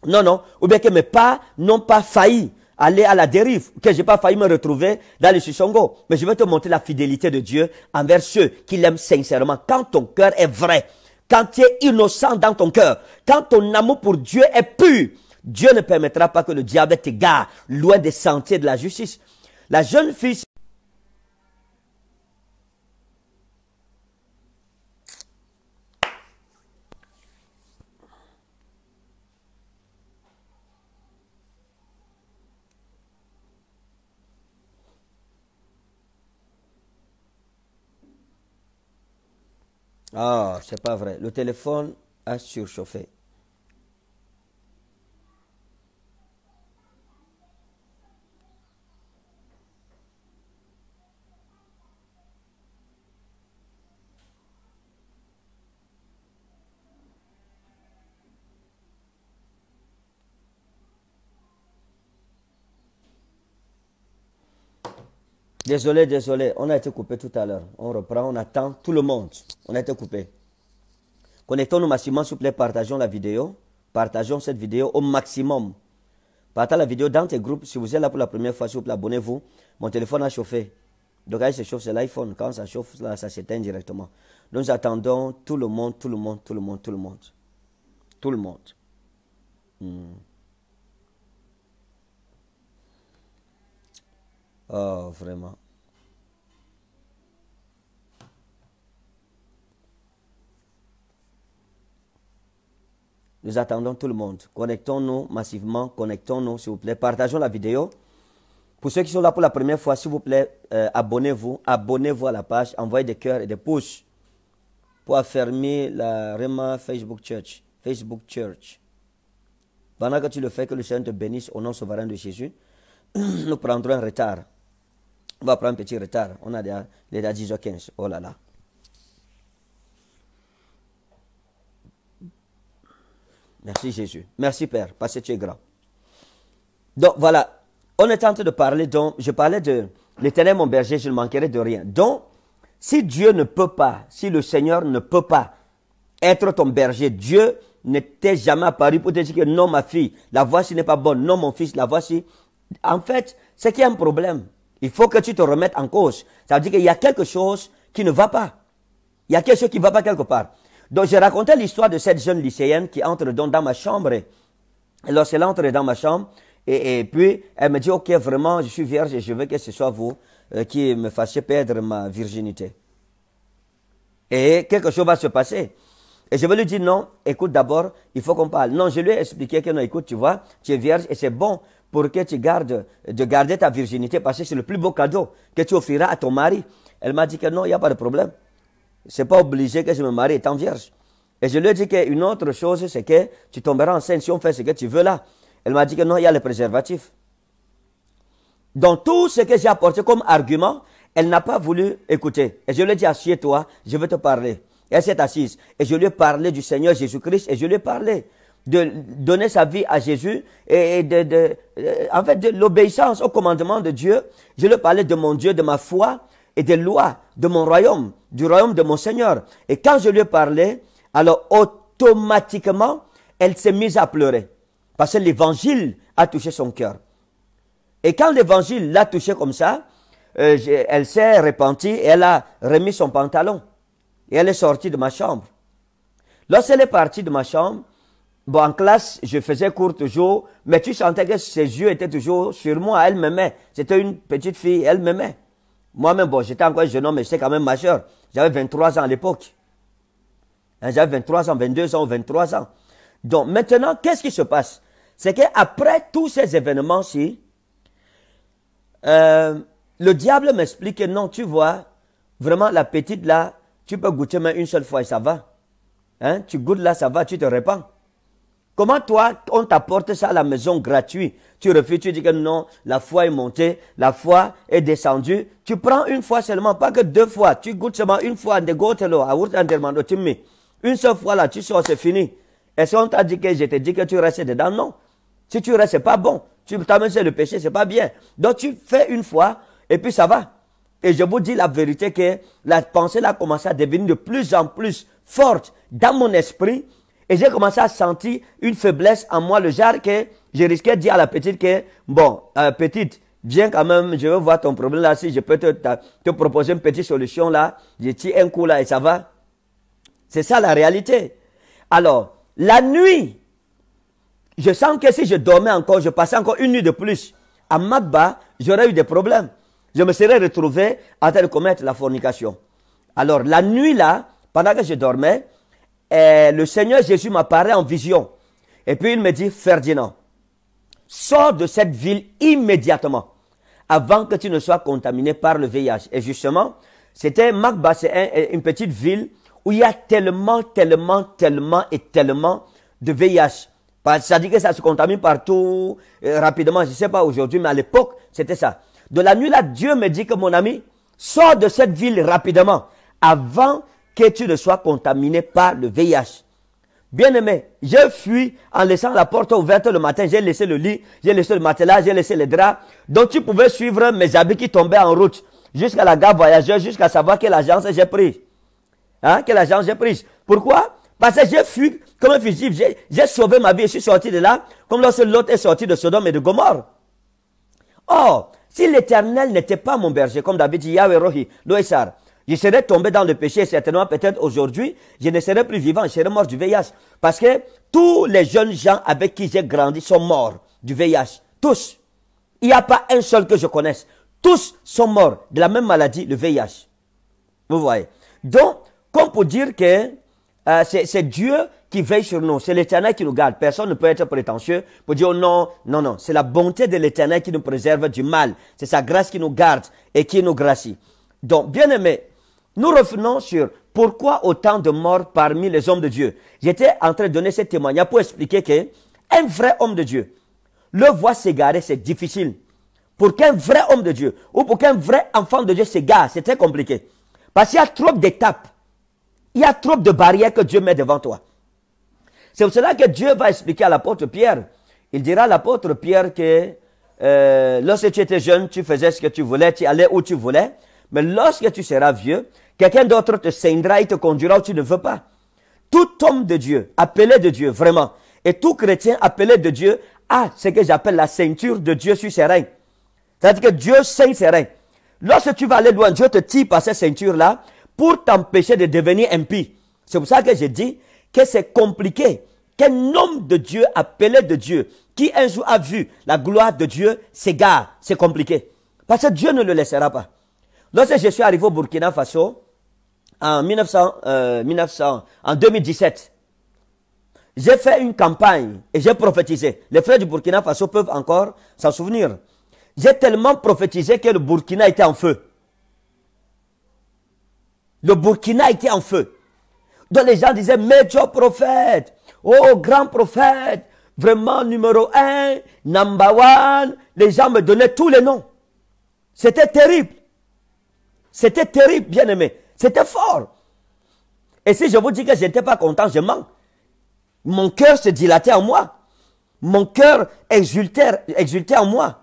Non, non. Ou bien que mes pas n'ont pas failli aller à la dérive, que j'ai pas failli me retrouver dans les sushongo. Mais je vais te montrer la fidélité de Dieu envers ceux qui l'aiment sincèrement. Quand ton cœur est vrai, quand tu es innocent dans ton cœur, quand ton amour pour Dieu est pur, Dieu ne permettra pas que le diable t'égare loin des sentiers de la justice. La jeune fille Ah, c'est pas vrai. Le téléphone a surchauffé. Désolé, désolé, on a été coupé tout à l'heure. On reprend, on attend tout le monde. On a été coupé. Connectons-nous maximum, s'il vous plaît, partageons la vidéo. Partageons cette vidéo au maximum. Partage la vidéo dans tes groupes. Si vous êtes là pour la première fois, s'il vous plaît, abonnez-vous. Mon téléphone a chauffé. Donc, quand il se chauffe, c'est l'iPhone. Quand ça chauffe, là, ça s'éteint directement. nous attendons tout le monde, tout le monde, tout le monde, tout le monde. Tout le monde. Hmm. Oh, vraiment. Nous attendons tout le monde. Connectons-nous massivement, connectons-nous, s'il vous plaît. Partageons la vidéo. Pour ceux qui sont là pour la première fois, s'il vous plaît, euh, abonnez-vous, abonnez-vous à la page, envoyez des cœurs et des pouces pour affirmer la Rema Facebook Church. Facebook Church. Pendant que tu le fais, que le Seigneur te bénisse au nom souverain de Jésus. *clears throat* Nous prendrons un retard. On va prendre un petit retard. On a déjà 10h15. Oh là là. Merci Jésus. Merci Père, parce que tu es grand. Donc voilà, on est en train de parler, donc je parlais de l'éternel mon berger, je ne manquerai de rien. Donc, si Dieu ne peut pas, si le Seigneur ne peut pas être ton berger, Dieu ne t'est jamais apparu pour te dire que non ma fille, la voici n'est pas bonne, non mon fils, la voici. En fait, c'est qu'il y a un problème. Il faut que tu te remettes en cause. Ça veut dire qu'il y a quelque chose qui ne va pas. Il y a quelque chose qui ne va pas quelque part. Donc, je racontais l'histoire de cette jeune lycéenne qui entre donc dans ma chambre. Et lorsqu'elle entre dans ma chambre, et, puis elle me dit, OK, vraiment, je suis vierge et je veux que ce soit vous euh, qui me fassiez perdre ma virginité. Et quelque chose va se passer. Et je vais lui dire, non, écoute d'abord, il faut qu'on parle. Non, je lui ai expliqué que non, écoute, tu vois, tu es vierge et c'est bon pour que tu gardes, de garder ta virginité parce que c'est le plus beau cadeau que tu offriras à ton mari. Elle m'a dit que non, il n'y a pas de problème n'est pas obligé que je me marie étant vierge. Et je lui ai dit qu'une autre chose, c'est que tu tomberas enceinte si on fait ce que tu veux là. Elle m'a dit que non, il y a le préservatif. Dans tout ce que j'ai apporté comme argument, elle n'a pas voulu écouter. Et je lui ai dit, assieds-toi, je vais te parler. elle s'est assise. Et je lui ai parlé du Seigneur Jésus-Christ et je lui ai parlé de donner sa vie à Jésus et de, de euh, en fait, de l'obéissance au commandement de Dieu. Je lui ai parlé de mon Dieu, de ma foi, et des lois de mon royaume, du royaume de mon Seigneur. Et quand je lui ai parlé, alors automatiquement, elle s'est mise à pleurer parce que l'évangile a touché son cœur. Et quand l'évangile l'a touché comme ça, euh, elle s'est repentie et elle a remis son pantalon. Et elle est sortie de ma chambre. Lorsqu'elle est partie de ma chambre, bon, en classe, je faisais cours toujours, mais tu sentais que ses yeux étaient toujours sur moi. Elle m'aimait. C'était une petite fille, elle m'aimait. Moi-même, bon, j'étais encore jeune homme, mais j'étais quand même majeur. J'avais 23 ans à l'époque. Hein, j'avais 23 ans, 22 ans, 23 ans. Donc maintenant, qu'est-ce qui se passe C'est qu'après tous ces événements-ci, euh, le diable m'explique que non, tu vois, vraiment la petite là, tu peux goûter même une seule fois et ça va. Hein, tu goûtes là, ça va, tu te répands. Comment toi, on t'apporte ça à la maison gratuit Tu refuses, tu dis que non, la foi est montée, la foi est descendue. Tu prends une fois seulement, pas que deux fois. Tu goûtes seulement une fois. Une seule fois là, tu sors, c'est fini. Est-ce qu'on t'a dit que je te dit que tu restes dedans Non. Si tu restes, pas bon. Tu t'amènes c'est le péché, c'est pas bien. Donc tu fais une fois et puis ça va. Et je vous dis la vérité que la pensée a commencé à devenir de plus en plus forte dans mon esprit et j'ai commencé à sentir une faiblesse en moi, le genre que je risquais de dire à la petite que, bon, euh, petite, viens quand même, je veux voir ton problème là, si je peux te, proposer une petite solution là, je tire un coup là et ça va. C'est ça la réalité. Alors, la nuit, je sens que si je dormais encore, je passais encore une nuit de plus à Magba, j'aurais eu des problèmes. Je me serais retrouvé à train commettre la fornication. Alors, la nuit là, pendant que je dormais, et eh, le Seigneur Jésus m'apparaît en vision. Et puis il me dit, Ferdinand, sors de cette ville immédiatement avant que tu ne sois contaminé par le VIH. Et justement, c'était Macbas, c'est euh, une petite ville où il y a tellement, tellement, tellement et tellement de VIH. Ça dit que ça se contamine partout euh, rapidement. Je ne sais pas aujourd'hui, mais à l'époque, c'était ça. De la nuit là, Dieu me dit que mon ami, sors de cette ville rapidement avant que tu ne sois contaminé par le VIH. Bien-aimé, je fuis en laissant la porte ouverte le matin. J'ai laissé le lit, j'ai laissé le matelas, j'ai laissé les draps. dont tu pouvais suivre mes habits qui tombaient en route jusqu'à la gare voyageur, jusqu'à savoir quelle agence j'ai prise. Hein, quelle agence j'ai prise. Pourquoi Parce que j'ai fui comme un fugitif. J'ai sauvé ma vie et je suis sorti de là comme lorsque l'autre est sorti de Sodome et de Gomorre. Oh si l'Éternel n'était pas mon berger, comme David dit, Yahweh Rohi, Loessar, je serais tombé dans le péché, certainement peut-être aujourd'hui, je ne serais plus vivant, je serais mort du VIH. Parce que tous les jeunes gens avec qui j'ai grandi sont morts du VIH. Tous. Il n'y a pas un seul que je connaisse. Tous sont morts de la même maladie, le VIH. Vous voyez. Donc, comme pour dire que euh, c'est Dieu qui veille sur nous, c'est l'Éternel qui nous garde. Personne ne peut être prétentieux pour dire oh non, non, non. C'est la bonté de l'Éternel qui nous préserve du mal. C'est sa grâce qui nous garde et qui nous gracie. Donc, bien aimé, nous revenons sur pourquoi autant de morts parmi les hommes de Dieu. J'étais en train de donner ce témoignage pour expliquer que un vrai homme de Dieu, le voit s'égarer, c'est difficile. Pour qu'un vrai homme de Dieu ou pour qu'un vrai enfant de Dieu s'égare, c'est très compliqué. Parce qu'il y a trop d'étapes. Il y a trop de barrières que Dieu met devant toi. C'est pour cela que Dieu va expliquer à l'apôtre Pierre. Il dira à l'apôtre Pierre que euh, lorsque tu étais jeune, tu faisais ce que tu voulais, tu allais où tu voulais. Mais lorsque tu seras vieux, quelqu'un d'autre te scindra et te conduira où tu ne veux pas. Tout homme de Dieu, appelé de Dieu, vraiment, et tout chrétien appelé de Dieu a ce que j'appelle la ceinture de Dieu sur ses reins. C'est-à-dire que Dieu ceint ses reins. Lorsque tu vas aller loin, Dieu te tire par cette ceinture-là pour t'empêcher de devenir impie. C'est pour ça que j'ai dit que c'est compliqué qu'un homme de Dieu, appelé de Dieu, qui un jour a vu la gloire de Dieu, s'égare. C'est compliqué. Parce que Dieu ne le laissera pas. Lorsque je suis arrivé au Burkina Faso, en, 1900, 1900, euh, en 2017, j'ai fait une campagne et j'ai prophétisé. Les frères du Burkina Faso peuvent encore s'en souvenir. J'ai tellement prophétisé que le Burkina était en feu. Le Burkina était en feu. Donc les gens disaient, major prophète, oh grand prophète, vraiment numéro un, number one. Les gens me donnaient tous les noms. C'était terrible. C'était terrible, bien-aimé. C'était fort. Et si je vous dis que je n'étais pas content, je mens. Mon cœur se dilatait en moi. Mon cœur exultait, en moi.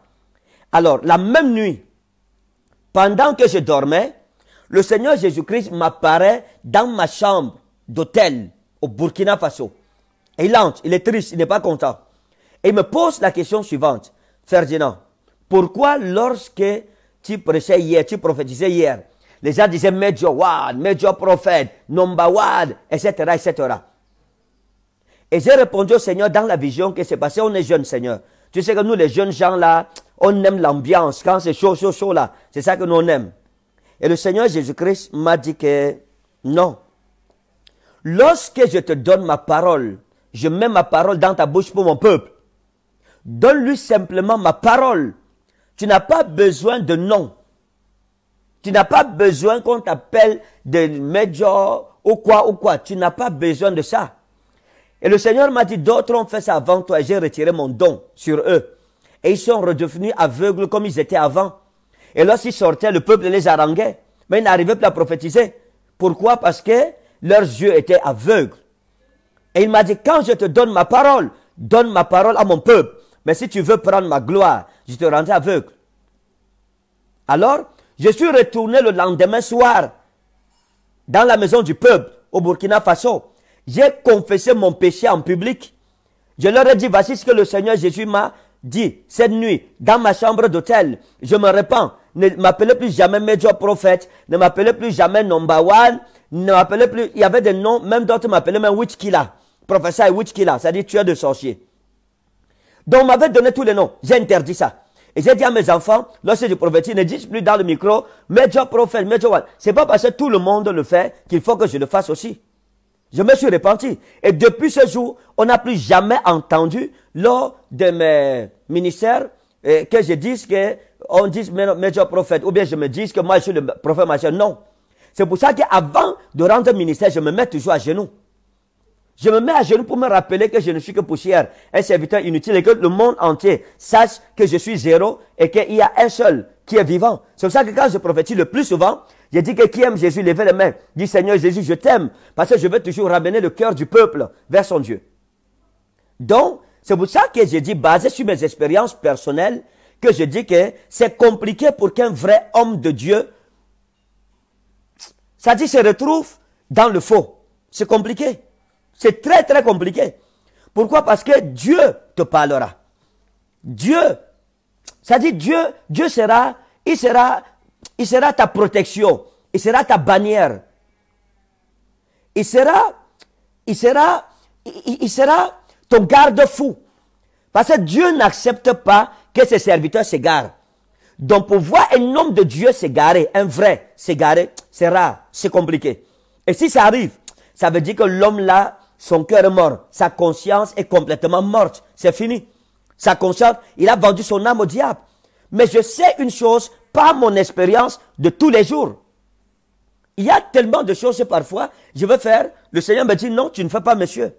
Alors, la même nuit, pendant que je dormais, le Seigneur Jésus-Christ m'apparaît dans ma chambre d'hôtel au Burkina Faso. Et il entre, il est triste, il n'est pas content. Et il me pose la question suivante. Ferdinand, pourquoi lorsque tu prêchais hier, tu prophétisais hier. Les gens disaient Major Wad, Major Prophète, Number Wad, etc., etc. Et j'ai répondu au Seigneur dans la vision que s'est passé. On est jeunes, Seigneur. Tu sais que nous, les jeunes gens là, on aime l'ambiance. Quand c'est chaud, chaud, chaud là, c'est ça que nous on aime. Et le Seigneur Jésus-Christ m'a dit que non. Lorsque je te donne ma parole, je mets ma parole dans ta bouche pour mon peuple. Donne-lui simplement ma parole tu n'as pas besoin de nom. Tu n'as pas besoin qu'on t'appelle de major ou quoi ou quoi. Tu n'as pas besoin de ça. Et le Seigneur m'a dit, d'autres ont fait ça avant toi j'ai retiré mon don sur eux. Et ils sont redevenus aveugles comme ils étaient avant. Et lorsqu'ils sortaient, le peuple les haranguait. Mais ils n'arrivaient plus à prophétiser. Pourquoi Parce que leurs yeux étaient aveugles. Et il m'a dit, quand je te donne ma parole, donne ma parole à mon peuple. Mais si tu veux prendre ma gloire, te rendais aveugle. Alors, je suis retourné le lendemain soir dans la maison du peuple au Burkina Faso. J'ai confessé mon péché en public. Je leur ai dit, voici ce que le Seigneur Jésus m'a dit cette nuit dans ma chambre d'hôtel. Je me répands. Ne m'appelez plus jamais Major prophète. Ne m'appelez plus jamais number one. Ne m'appelez plus. Il y avait des noms, même d'autres m'appelaient même witch killer. Professeur witch killer, c'est-à-dire tueur de sorciers. Donc, on m'avait donné tous les noms. J'ai interdit ça. Et j'ai dit à mes enfants, lorsque je prophétise, ne disent plus dans le micro, major prophète, major Ce C'est pas parce que tout le monde le fait qu'il faut que je le fasse aussi. Je me suis repenti. Et depuis ce jour, on n'a plus jamais entendu lors de mes ministères eh, que je dise que on dise major prophète ou bien je me dise que moi je suis le prophète majeur. Non. C'est pour ça qu'avant de rendre ministère, je me mets toujours à genoux. Je me mets à genoux pour me rappeler que je ne suis que poussière, un serviteur inutile et que le monde entier sache que je suis zéro et qu'il y a un seul qui est vivant. C'est pour ça que quand je prophétise le plus souvent, je dis que qui aime Jésus, lève les mains. Dis Seigneur Jésus, je t'aime parce que je veux toujours ramener le cœur du peuple vers son Dieu. Donc, c'est pour ça que je dis, basé sur mes expériences personnelles, que je dis que c'est compliqué pour qu'un vrai homme de Dieu, ça dit, se retrouve dans le faux. C'est compliqué. C'est très très compliqué. Pourquoi Parce que Dieu te parlera. Dieu, ça dit Dieu, Dieu sera, il sera, il sera ta protection, il sera ta bannière, il sera, il sera, il, sera ton garde-fou. Parce que Dieu n'accepte pas que ses serviteurs s'égarent. Donc pour voir un homme de Dieu s'égarer, un vrai s'égarer, c'est rare, c'est compliqué. Et si ça arrive, ça veut dire que l'homme là, son cœur est mort, sa conscience est complètement morte, c'est fini. Sa conscience, il a vendu son âme au diable. Mais je sais une chose, par mon expérience de tous les jours. Il y a tellement de choses parfois, je veux faire, le Seigneur me dit non, tu ne fais pas, monsieur.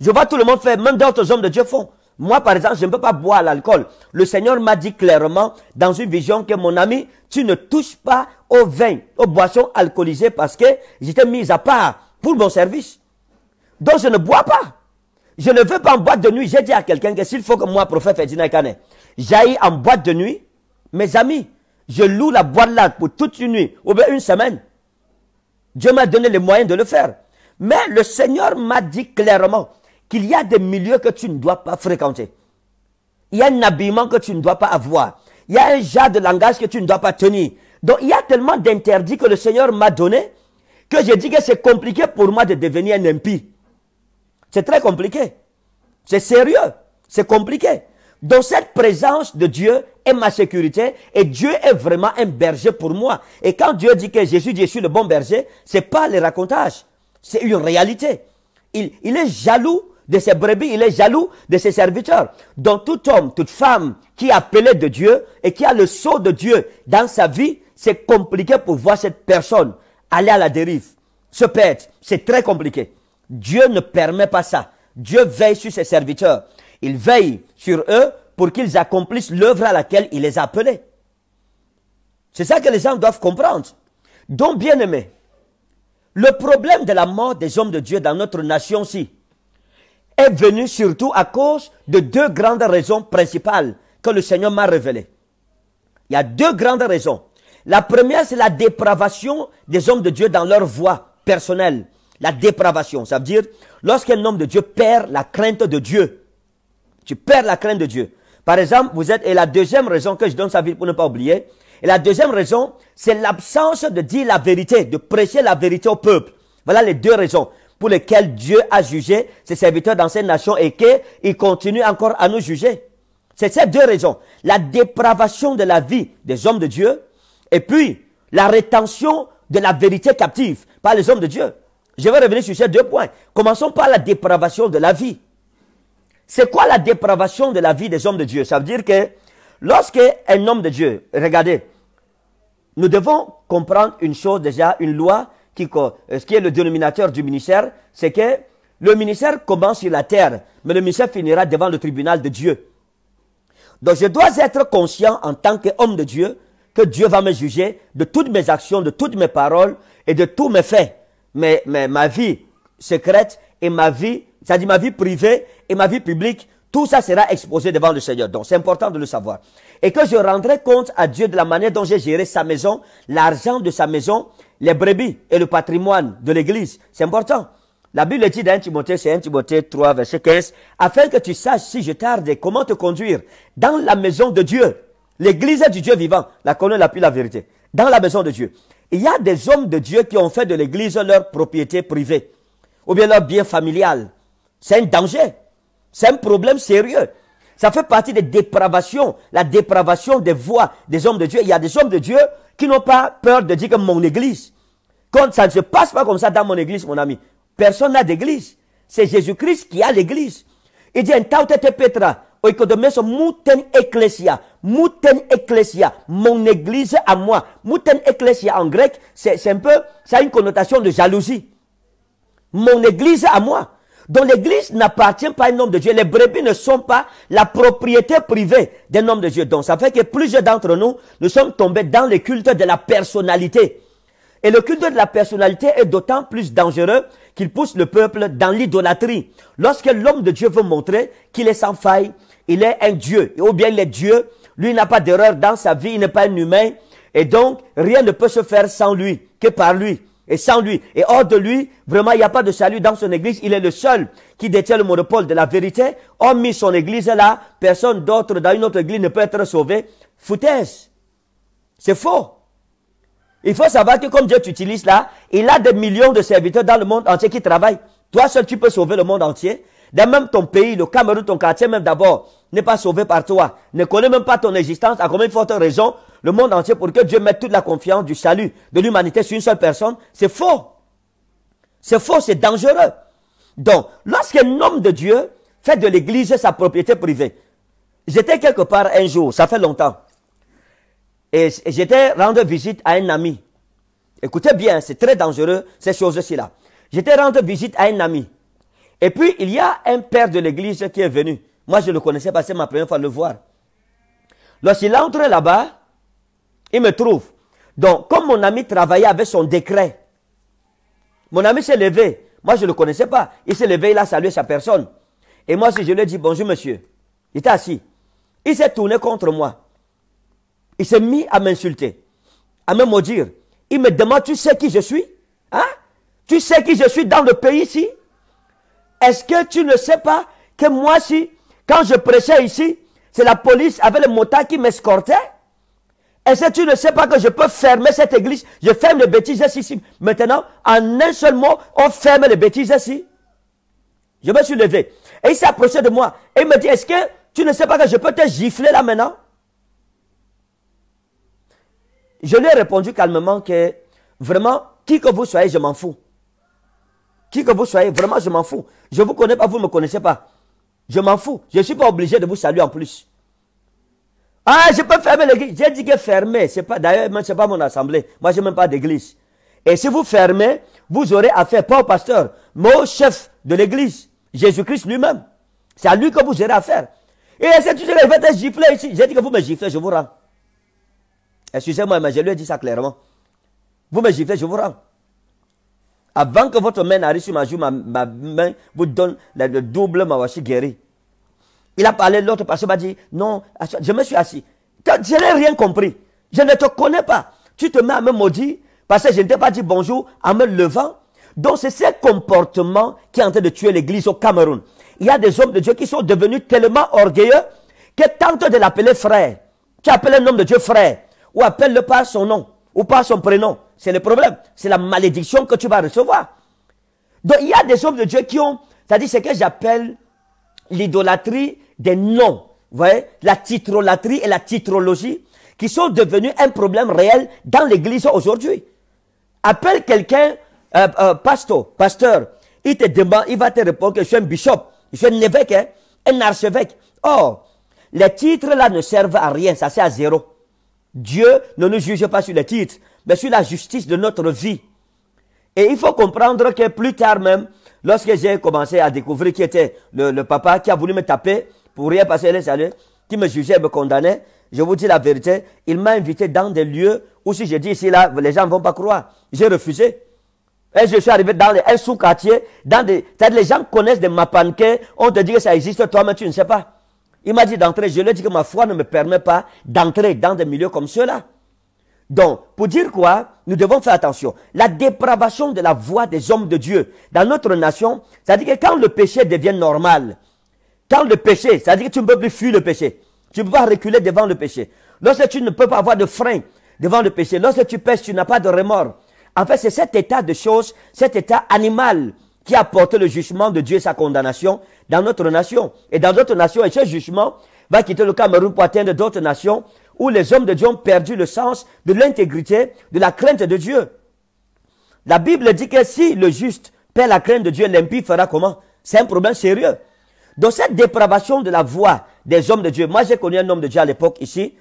Je vois tout le monde faire, même d'autres hommes de Dieu font. Moi, par exemple, je ne peux pas boire l'alcool. Le Seigneur m'a dit clairement, dans une vision, que mon ami, tu ne touches pas au vin, aux boissons alcoolisées, parce que j'étais mis à part pour mon service. Donc je ne bois pas. Je ne veux pas en boîte de nuit. J'ai dit à quelqu'un que s'il faut que moi, prophète Ferdinand Canet, j'aille en boîte de nuit, mes amis, je loue la boîte là pour toute une nuit ou bien une semaine. Dieu m'a donné les moyens de le faire. Mais le Seigneur m'a dit clairement qu'il y a des milieux que tu ne dois pas fréquenter. Il y a un habillement que tu ne dois pas avoir. Il y a un genre de langage que tu ne dois pas tenir. Donc il y a tellement d'interdits que le Seigneur m'a donné que j'ai dit que c'est compliqué pour moi de devenir un impie. C'est très compliqué. C'est sérieux. C'est compliqué. Donc cette présence de Dieu est ma sécurité et Dieu est vraiment un berger pour moi. Et quand Dieu dit que Jésus, je suis le bon berger, c'est pas les racontages, c'est une réalité. Il, il est jaloux de ses brebis, il est jaloux de ses serviteurs. Donc tout homme, toute femme qui est appelé de Dieu et qui a le sceau de Dieu dans sa vie, c'est compliqué pour voir cette personne aller à la dérive, se perdre. C'est très compliqué. Dieu ne permet pas ça. Dieu veille sur ses serviteurs. Il veille sur eux pour qu'ils accomplissent l'œuvre à laquelle il les a appelés. C'est ça que les gens doivent comprendre. Donc, bien aimé, le problème de la mort des hommes de Dieu dans notre nation-ci est venu surtout à cause de deux grandes raisons principales que le Seigneur m'a révélées. Il y a deux grandes raisons. La première, c'est la dépravation des hommes de Dieu dans leur voie personnelle la dépravation. Ça veut dire, lorsqu'un homme de Dieu perd la crainte de Dieu, tu perds la crainte de Dieu. Par exemple, vous êtes, et la deuxième raison que je donne sa vie pour ne pas oublier, et la deuxième raison, c'est l'absence de dire la vérité, de prêcher la vérité au peuple. Voilà les deux raisons pour lesquelles Dieu a jugé ses serviteurs dans cette nation et qu'il continue encore à nous juger. C'est ces deux raisons. La dépravation de la vie des hommes de Dieu et puis la rétention de la vérité captive par les hommes de Dieu. Je vais revenir sur ces deux points. Commençons par la dépravation de la vie. C'est quoi la dépravation de la vie des hommes de Dieu Ça veut dire que lorsque homme de Dieu, regardez, nous devons comprendre une chose déjà, une loi qui, euh, ce qui est le dénominateur du ministère, c'est que le ministère commence sur la terre, mais le ministère finira devant le tribunal de Dieu. Donc je dois être conscient en tant qu'homme de Dieu que Dieu va me juger de toutes mes actions, de toutes mes paroles et de tous mes faits. Mais ma vie secrète et ma vie, c'est-à-dire ma vie privée et ma vie publique, tout ça sera exposé devant le Seigneur. Donc c'est important de le savoir. Et que je rendrai compte à Dieu de la manière dont j'ai géré sa maison, l'argent de sa maison, les brebis et le patrimoine de l'Église. C'est important. La Bible dit dans 1 Timothée, c'est 1 Timothée 3, verset 15, afin que tu saches si je tarde comment te conduire dans la maison de Dieu, l'église du Dieu vivant, la connaît la plus la vérité, dans la maison de Dieu. Il y a des hommes de Dieu qui ont fait de l'église leur propriété privée ou bien leur bien familial. C'est un danger. C'est un problème sérieux. Ça fait partie des dépravations, la dépravation des voix des hommes de Dieu. Il y a des hommes de Dieu qui n'ont pas peur de dire que mon église. Quand ça ne se passe pas comme ça dans mon église, mon ami, personne n'a d'église. C'est Jésus-Christ qui a l'église. Il dit, en Petra, mouten ecclesia, mouten ecclesia, mon église à moi. Mouten ecclesia en grec, c'est un peu, ça une connotation de jalousie. Mon église à moi. Donc l'église n'appartient pas à un homme de Dieu. Les brebis ne sont pas la propriété privée d'un homme de Dieu. Donc ça fait que plusieurs d'entre nous, nous sommes tombés dans le culte de la personnalité. Et le culte de la personnalité est d'autant plus dangereux qu'il pousse le peuple dans l'idolâtrie. Lorsque l'homme de Dieu veut montrer qu'il est sans faille, il est un Dieu, ou bien il est Dieu, lui n'a pas d'erreur dans sa vie, il n'est pas un humain, et donc rien ne peut se faire sans lui, que par lui, et sans lui, et hors de lui, vraiment il n'y a pas de salut dans son église, il est le seul qui détient le monopole de la vérité, hormis son église là, personne d'autre dans une autre église ne peut être sauvé, foutaise, c'est faux. Il faut savoir que comme Dieu t'utilise là, il a des millions de serviteurs dans le monde entier qui travaillent. Toi seul, tu peux sauver le monde entier. Dans même ton pays, le Cameroun, ton quartier, même d'abord, n'est pas sauvé par toi, ne connaît même pas ton existence, à combien de forte raison le monde entier pour que Dieu mette toute la confiance du salut de l'humanité sur une seule personne, c'est faux. C'est faux, c'est dangereux. Donc, lorsqu'un homme de Dieu fait de l'église sa propriété privée, j'étais quelque part un jour, ça fait longtemps, et j'étais rendre visite à un ami. Écoutez bien, c'est très dangereux, ces choses-ci là. J'étais rendre visite à un ami. Et puis, il y a un père de l'église qui est venu. Moi, je ne le connaissais pas, c'est ma première fois de le voir. Lorsqu'il entre là-bas, il me trouve. Donc, comme mon ami travaillait avec son décret, mon ami s'est levé. Moi, je ne le connaissais pas. Il s'est levé, il a salué sa personne. Et moi, si je lui ai dit bonjour, monsieur, il était assis. Il s'est tourné contre moi. Il s'est mis à m'insulter, à me maudire. Il me demande, tu sais qui je suis Hein Tu sais qui je suis dans le pays ici Est-ce que tu ne sais pas que moi, si quand je prêchais ici, c'est la police avec le motard qui m'escortait. Est-ce que tu ne sais pas que je peux fermer cette église, je ferme les bêtises ici. Maintenant, en un seul mot, on ferme les bêtises ici. Je me suis levé. Et il s'est approché de moi. Et il me dit, est-ce que tu ne sais pas que je peux te gifler là maintenant Je lui ai répondu calmement que vraiment, qui que vous soyez, je m'en fous. Qui que vous soyez, vraiment, je m'en fous. Je ne vous connais pas, vous ne me connaissez pas. Je m'en fous. Je ne suis pas obligé de vous saluer en plus. Ah, je peux fermer l'église. J'ai dit que fermer, c'est pas, d'ailleurs, ce n'est pas mon assemblée. Moi, je n'ai même pas d'église. Et si vous fermez, vous aurez affaire, pas au pasteur, mais au chef de l'église, Jésus-Christ lui-même. C'est à lui que vous aurez affaire. Et c'est toujours je vais te gifler ici. J'ai dit que vous me giflez, je vous rends. Excusez-moi, mais je lui ai dit ça clairement. Vous me giflez, je vous rends. Avant que votre main n'arrive sur ma joue, ma, main vous donne le double mawashi guéri. Il a parlé, l'autre pasteur m'a dit, non, je me suis assis. Je n'ai rien compris. Je ne te connais pas. Tu te mets à me maudire parce que je ne t'ai pas dit bonjour en me levant. Donc c'est ce comportement qui est en train de tuer l'église au Cameroun. Il y a des hommes de Dieu qui sont devenus tellement orgueilleux que tentent de l'appeler frère. Tu appelles un homme de Dieu frère ou appelle-le par son nom ou par son prénom. C'est le problème. C'est la malédiction que tu vas recevoir. Donc, il y a des hommes de Dieu qui ont, c'est-à-dire ce que j'appelle l'idolâtrie des noms. Vous voyez, la titrolatrie et la titrologie qui sont devenus un problème réel dans l'église aujourd'hui. Appelle quelqu'un, euh, euh pasteur, il te demande, il va te répondre que je suis un bishop, je suis un évêque, hein, un archevêque. Or, les titres là ne servent à rien, ça c'est à zéro. Dieu ne nous juge pas sur les titres mais sur la justice de notre vie. Et il faut comprendre que plus tard même, lorsque j'ai commencé à découvrir qui était le, papa qui a voulu me taper pour rien passer les salut qui me jugeait, me condamnait, je vous dis la vérité, il m'a invité dans des lieux où si je dis ici là, les gens ne vont pas croire. J'ai refusé. Et je suis arrivé dans les, un sous-quartier, dans des, les gens connaissent des mapanqués, on te dit que ça existe, toi, mais tu ne sais pas. Il m'a dit d'entrer, je lui ai dit que ma foi ne me permet pas d'entrer dans des milieux comme ceux-là. Donc, pour dire quoi Nous devons faire attention. La dépravation de la voix des hommes de Dieu dans notre nation, c'est-à-dire que quand le péché devient normal, quand le péché, c'est-à-dire que tu ne peux plus fuir le péché, tu ne peux pas reculer devant le péché. Lorsque tu ne peux pas avoir de frein devant le péché, lorsque tu pèches, tu n'as pas de remords. En fait, c'est cet état de choses, cet état animal qui a porté le jugement de Dieu et sa condamnation dans notre nation. Et dans d'autres nations, et ce jugement va quitter le Cameroun pour atteindre d'autres nations où les hommes de Dieu ont perdu le sens de l'intégrité, de la crainte de Dieu. La Bible dit que si le juste perd la crainte de Dieu, l'impie fera comment C'est un problème sérieux. Dans cette dépravation de la voix des hommes de Dieu, moi j'ai connu un homme de Dieu à l'époque ici,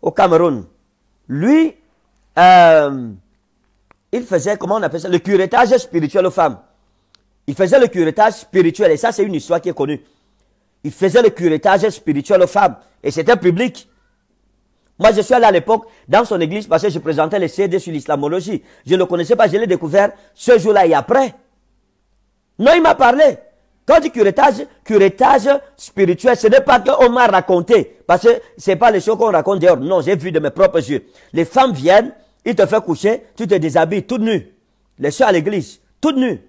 au Cameroun. Lui, euh, il faisait, comment on appelle ça, le curetage spirituel aux femmes. Il faisait le curetage spirituel, et ça c'est une histoire qui est connue. Il faisait le curetage spirituel aux femmes, et c'était public. Moi, je suis allé à l'époque dans son église parce que je présentais les CD sur l'islamologie. Je ne le connaissais pas, je l'ai découvert ce jour-là et après. Non, il m'a parlé. Quand dit curetage, curetage spirituel, ce n'est pas qu'on m'a raconté. Parce que ce n'est pas les choses qu'on raconte dehors. Non, j'ai vu de mes propres yeux. Les femmes viennent, ils te font coucher, tu te déshabilles toute nue. Les soeurs à l'église, toute nue.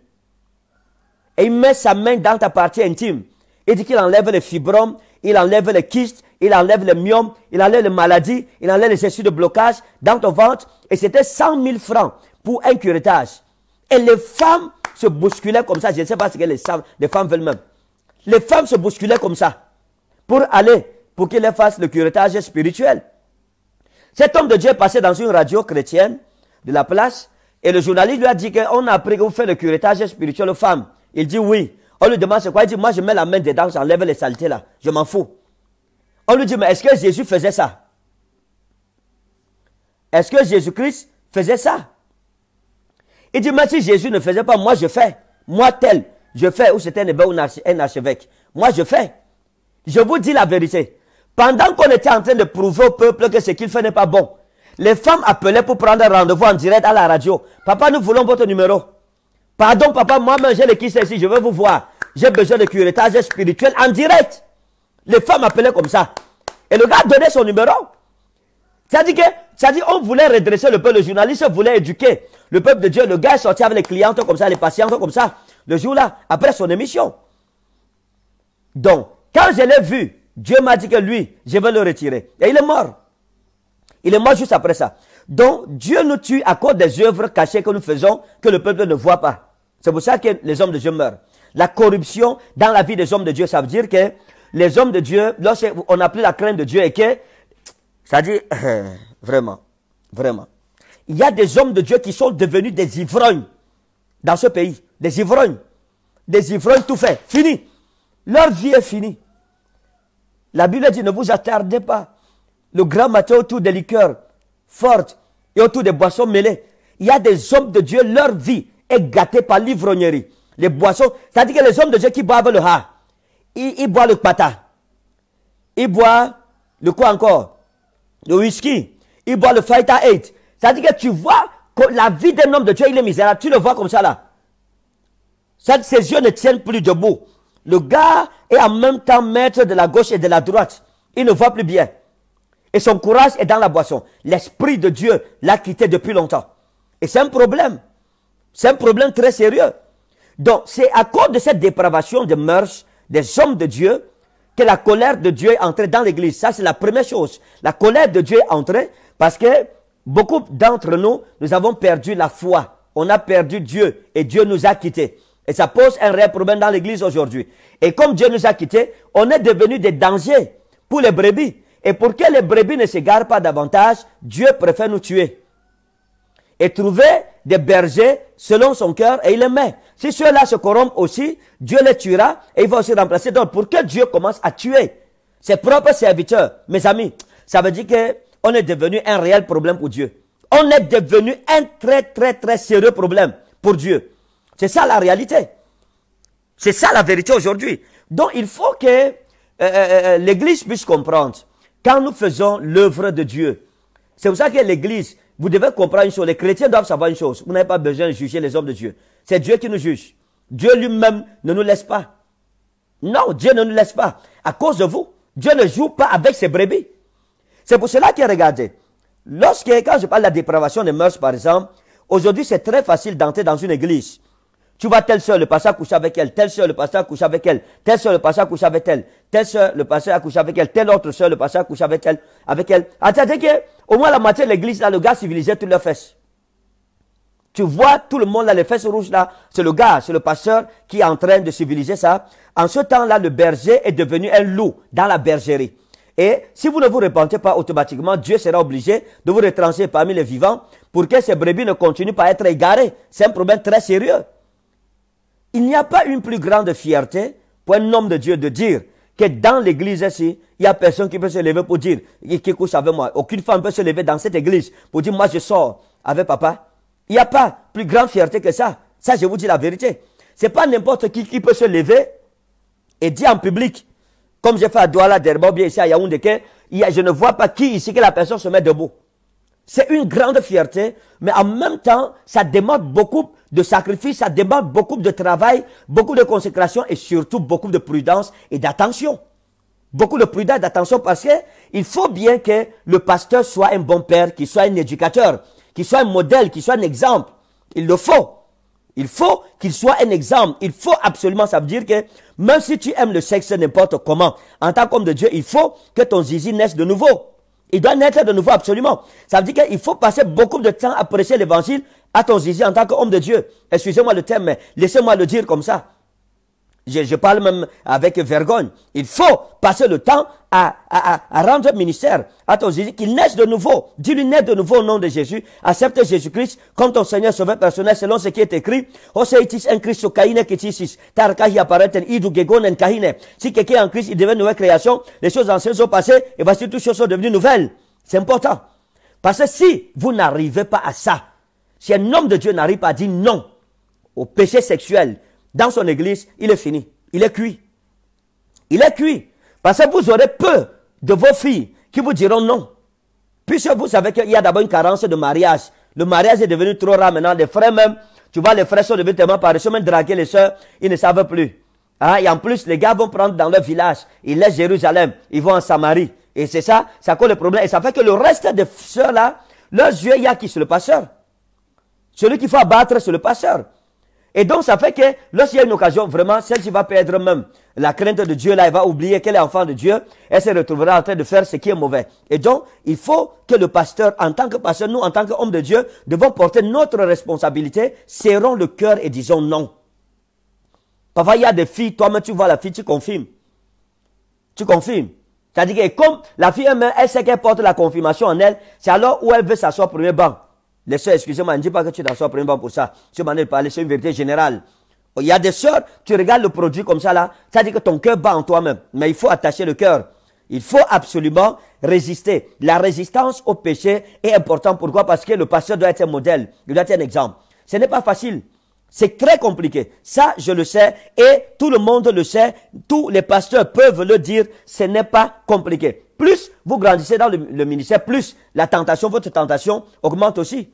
Et il met sa main dans ta partie intime. Il dit qu'il enlève les fibromes, il enlève les kystes, il enlève le myomes, il enlève les maladies, il enlève les essuies de blocage dans ton ventre. Et c'était 100 000 francs pour un curetage. Et les femmes se bousculaient comme ça. Je ne sais pas ce que les femmes, femmes veulent même. Les femmes se bousculaient comme ça pour aller, pour qu'il fasse le curetage spirituel. Cet homme de Dieu passé dans une radio chrétienne de la place et le journaliste lui a dit qu'on a appris que vous faites le curetage spirituel aux femmes. Il dit oui. On lui demande c'est quoi Il dit moi je mets la main dedans, j'enlève les saletés là. Je m'en fous. On lui dit, mais est-ce que Jésus faisait ça Est-ce que Jésus-Christ faisait ça Il dit, mais si Jésus ne faisait pas, moi je fais. Moi tel, je fais. Ou c'était un évêque ou un archevêque. Moi je fais. Je vous dis la vérité. Pendant qu'on était en train de prouver au peuple que ce qu'il fait n'est pas bon, les femmes appelaient pour prendre rendez-vous en direct à la radio. Papa, nous voulons votre numéro. Pardon, papa, moi-même, j'ai le kiss ici, je veux vous voir. J'ai besoin de curetage spirituel en direct. Les femmes appelaient comme ça. Et le gars donnait son numéro. Ça à dire que, voulait redresser le peuple, le journaliste voulait éduquer le peuple de Dieu. Le gars est sorti avec les clientes comme ça, les patientes comme ça, le jour-là, après son émission. Donc, quand je l'ai vu, Dieu m'a dit que lui, je vais le retirer. Et il est mort. Il est mort juste après ça. Donc, Dieu nous tue à cause des œuvres cachées que nous faisons, que le peuple ne voit pas. C'est pour ça que les hommes de Dieu meurent. La corruption dans la vie des hommes de Dieu, ça veut dire que les hommes de Dieu, lorsqu'on a la crainte de Dieu et que, ça dit, *clears throat* vraiment, vraiment. Il y a des hommes de Dieu qui sont devenus des ivrognes dans ce pays. Des ivrognes. Des ivrognes tout fait. Fini. Leur vie est finie. La Bible dit, ne vous attardez pas. Le grand matin autour des liqueurs fortes et autour des boissons mêlées. Il y a des hommes de Dieu, leur vie est gâtée par l'ivrognerie. Les boissons, c'est-à-dire que les hommes de Dieu qui boivent le ha il, boit le pata. Il boit le quoi encore Le whisky. Il boit le fighter 8. C'est-à-dire que tu vois que la vie d'un homme de Dieu, il est misérable. Tu le vois comme ça là. ses yeux ne tiennent plus debout. Le gars est en même temps maître de la gauche et de la droite. Il ne voit plus bien. Et son courage est dans la boisson. L'Esprit de Dieu l'a quitté depuis longtemps. Et c'est un problème. C'est un problème très sérieux. Donc, c'est à cause de cette dépravation de mœurs des hommes de Dieu que la colère de Dieu est entrée dans l'Église. Ça, c'est la première chose. La colère de Dieu est entrée parce que beaucoup d'entre nous, nous avons perdu la foi. On a perdu Dieu et Dieu nous a quittés. Et ça pose un réel problème dans l'Église aujourd'hui. Et comme Dieu nous a quittés, on est devenu des dangers pour les brebis. Et pour que les brebis ne s'égarent pas davantage, Dieu préfère nous tuer et trouver des bergers selon son cœur et il les met. Si ceux-là se corrompent aussi, Dieu les tuera et il va aussi remplacer Donc, Pour que Dieu commence à tuer ses propres serviteurs, mes amis, ça veut dire que on est devenu un réel problème pour Dieu. On est devenu un très très très sérieux problème pour Dieu. C'est ça la réalité. C'est ça la vérité aujourd'hui. Donc il faut que euh, euh, euh, l'Église puisse comprendre quand nous faisons l'œuvre de Dieu. C'est pour ça que l'Église, vous devez comprendre une chose. Les chrétiens doivent savoir une chose. Vous n'avez pas besoin de juger les hommes de Dieu. C'est Dieu qui nous juge. Dieu lui-même ne nous laisse pas. Non, Dieu ne nous laisse pas. À cause de vous, Dieu ne joue pas avec ses brebis. C'est pour cela que regardez. Lorsque, quand je parle de la dépravation des mœurs, par exemple, aujourd'hui c'est très facile d'entrer dans une église tu vois telle sœur le pasteur a avec elle, telle sœur le pasteur a avec elle, telle sœur le pasteur a avec elle, telle sœur le pasteur a couché avec elle, telle autre soeur, le pasteur a couché avec elle, avec elle. Ah, cest que, au moins la moitié de l'église, là, le gars civilisait toutes leurs fesses. Tu vois tout le monde là, les fesses rouges là, c'est le gars, c'est le pasteur qui est en train de civiliser ça. En ce temps-là, le berger est devenu un loup dans la bergerie. Et si vous ne vous repentez pas automatiquement, Dieu sera obligé de vous retrancher parmi les vivants pour que ces brebis ne continuent pas à être égarées. C'est un problème très sérieux. Il n'y a pas une plus grande fierté pour un homme de Dieu de dire que dans l'église ici, il n'y a personne qui peut se lever pour dire, qui couche avec moi. Aucune femme peut se lever dans cette église pour dire, moi je sors avec papa. Il n'y a pas plus grande fierté que ça. Ça, je vous dis la vérité. n'est pas n'importe qui qui peut se lever et dire en public, comme j'ai fait à Douala, Derba, bien ici à Yaoundé, je ne vois pas qui ici que la personne se met debout. C'est une grande fierté, mais en même temps, ça demande beaucoup de sacrifice, ça demande beaucoup de travail, beaucoup de consécration et surtout beaucoup de prudence et d'attention. Beaucoup de prudence d'attention parce que il faut bien que le pasteur soit un bon père, qu'il soit un éducateur, qu'il soit un modèle, qu'il soit un exemple. Il le faut. Il faut qu'il soit un exemple. Il faut absolument, ça veut dire que même si tu aimes le sexe n'importe comment, en tant qu'homme de Dieu, il faut que ton zizi naisse de nouveau. Il doit naître de nouveau absolument. Ça veut dire qu'il faut passer beaucoup de temps à prêcher l'évangile à ton zizi en tant qu'homme de Dieu. Excusez-moi le terme, mais laissez-moi le dire comme ça. Je, parle même avec vergogne. Il faut passer le temps à, à, à rendre ministère à ton zizi, qu'il naisse de nouveau. Dis-lui naître de nouveau au nom de Jésus. Accepte Jésus-Christ comme ton Seigneur sauveur personnel selon ce qui est écrit. Si quelqu'un est en Christ, il devient une nouvelle création. Les choses anciennes sont passées et voici toutes choses sont devenues nouvelles. C'est important. Parce que si vous n'arrivez pas à ça, si un homme de Dieu n'arrive pas à dire non au péché sexuel dans son église, il est fini. Il est cuit. Il est cuit. Parce que vous aurez peu de vos filles qui vous diront non. Puisque vous savez qu'il y a d'abord une carence de mariage. Le mariage est devenu trop rare maintenant. Les frères même, tu vois, les frères sont devenus tellement paresseux, même draguer les sœurs, ils ne savent plus. Hein? Et en plus, les gars vont prendre dans leur village. Ils laissent Jérusalem. Ils vont en Samarie. Et c'est ça, ça cause le problème. Et ça fait que le reste des sœurs là, leurs yeux, il y a qui sur le pasteur. Celui qu'il faut abattre, c'est le pasteur. Et donc, ça fait que lorsqu'il y a une occasion, vraiment, celle-ci va perdre même la crainte de Dieu, là, elle va oublier qu'elle est enfant de Dieu, elle se retrouvera en train de faire ce qui est mauvais. Et donc, il faut que le pasteur, en tant que pasteur, nous, en tant qu'homme de Dieu, devons porter notre responsabilité, serrons le cœur et disons non. Parfois, il y a des filles, toi-même, tu vois la fille, tu confirmes. Tu confirmes. C'est-à-dire que comme la fille elle elle sait qu'elle porte la confirmation en elle, c'est alors où elle veut s'asseoir au premier banc. Les soeurs, excusez-moi, ne dis pas que tu t'assois, prenez pas pour ça. Ce m'en de parler, c'est une vérité générale. Oh, il y a des sœurs, tu regardes le produit comme ça là, ça dit que ton cœur bat en toi-même. Mais il faut attacher le cœur. Il faut absolument résister. La résistance au péché est importante. Pourquoi Parce que le pasteur doit être un modèle, il doit être un exemple. Ce n'est pas facile. C'est très compliqué. Ça, je le sais et tout le monde le sait. Tous les pasteurs peuvent le dire. Ce n'est pas compliqué. Plus vous grandissez dans le ministère, plus la tentation, votre tentation augmente aussi.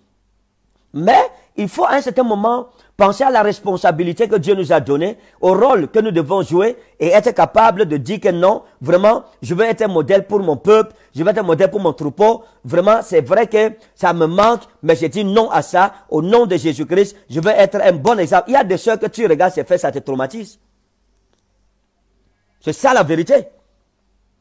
Mais il faut à un certain moment penser à la responsabilité que Dieu nous a donnée, au rôle que nous devons jouer et être capable de dire que non, vraiment, je veux être un modèle pour mon peuple, je veux être un modèle pour mon troupeau. Vraiment, c'est vrai que ça me manque, mais j'ai dit non à ça. Au nom de Jésus-Christ, je veux être un bon exemple. Il y a des choses que tu regardes, c'est fait, ça te traumatise. C'est ça la vérité.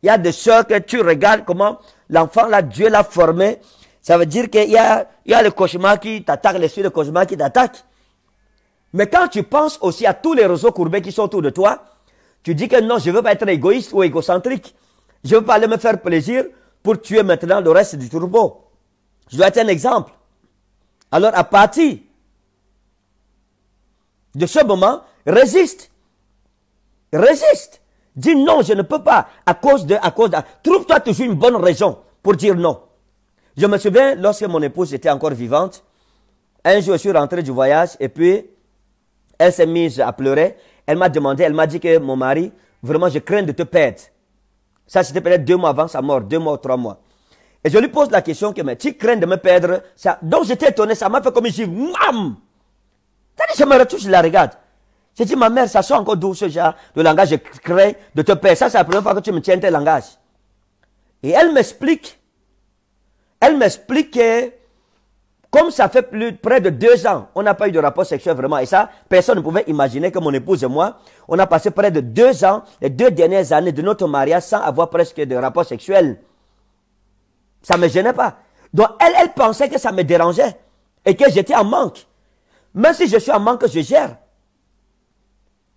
Il y a des choses que tu regardes comment l'enfant, là, Dieu l'a formé ça veut dire qu'il y a, il y a le cauchemar qui t'attaque, l'esprit de cauchemar qui t'attaque. Mais quand tu penses aussi à tous les réseaux courbés qui sont autour de toi, tu dis que non, je ne veux pas être égoïste ou égocentrique. Je ne veux pas aller me faire plaisir pour tuer maintenant le reste du troupeau. Je dois être un exemple. Alors à partir de ce moment, résiste. Résiste. Dis non, je ne peux pas à cause de, à cause de. Trouve-toi toujours une bonne raison pour dire non. Je me souviens, lorsque mon épouse était encore vivante, un jour, je suis rentré du voyage et puis elle s'est mise à pleurer. Elle m'a demandé, elle m'a dit que mon mari, vraiment, je crains de te perdre. Ça, c'était peut-être deux mois avant sa mort, deux mois ou trois mois. Et je lui pose la question que, tu crains de me perdre Donc, j'étais étonné, ça m'a fait comme une Mouam je me retouche, je la regarde. J'ai dit, ma mère, ça sent encore doux ce genre de langage, je crains de te perdre. Ça, c'est la première fois que tu me tiens tel langage. Et elle m'explique elle m'expliquait, comme ça fait plus, près de deux ans, on n'a pas eu de rapport sexuel vraiment, et ça, personne ne pouvait imaginer que mon épouse et moi, on a passé près de deux ans, les deux dernières années de notre mariage sans avoir presque de rapport sexuel. Ça me gênait pas. Donc, elle, elle pensait que ça me dérangeait et que j'étais en manque. Même si je suis en manque, je gère.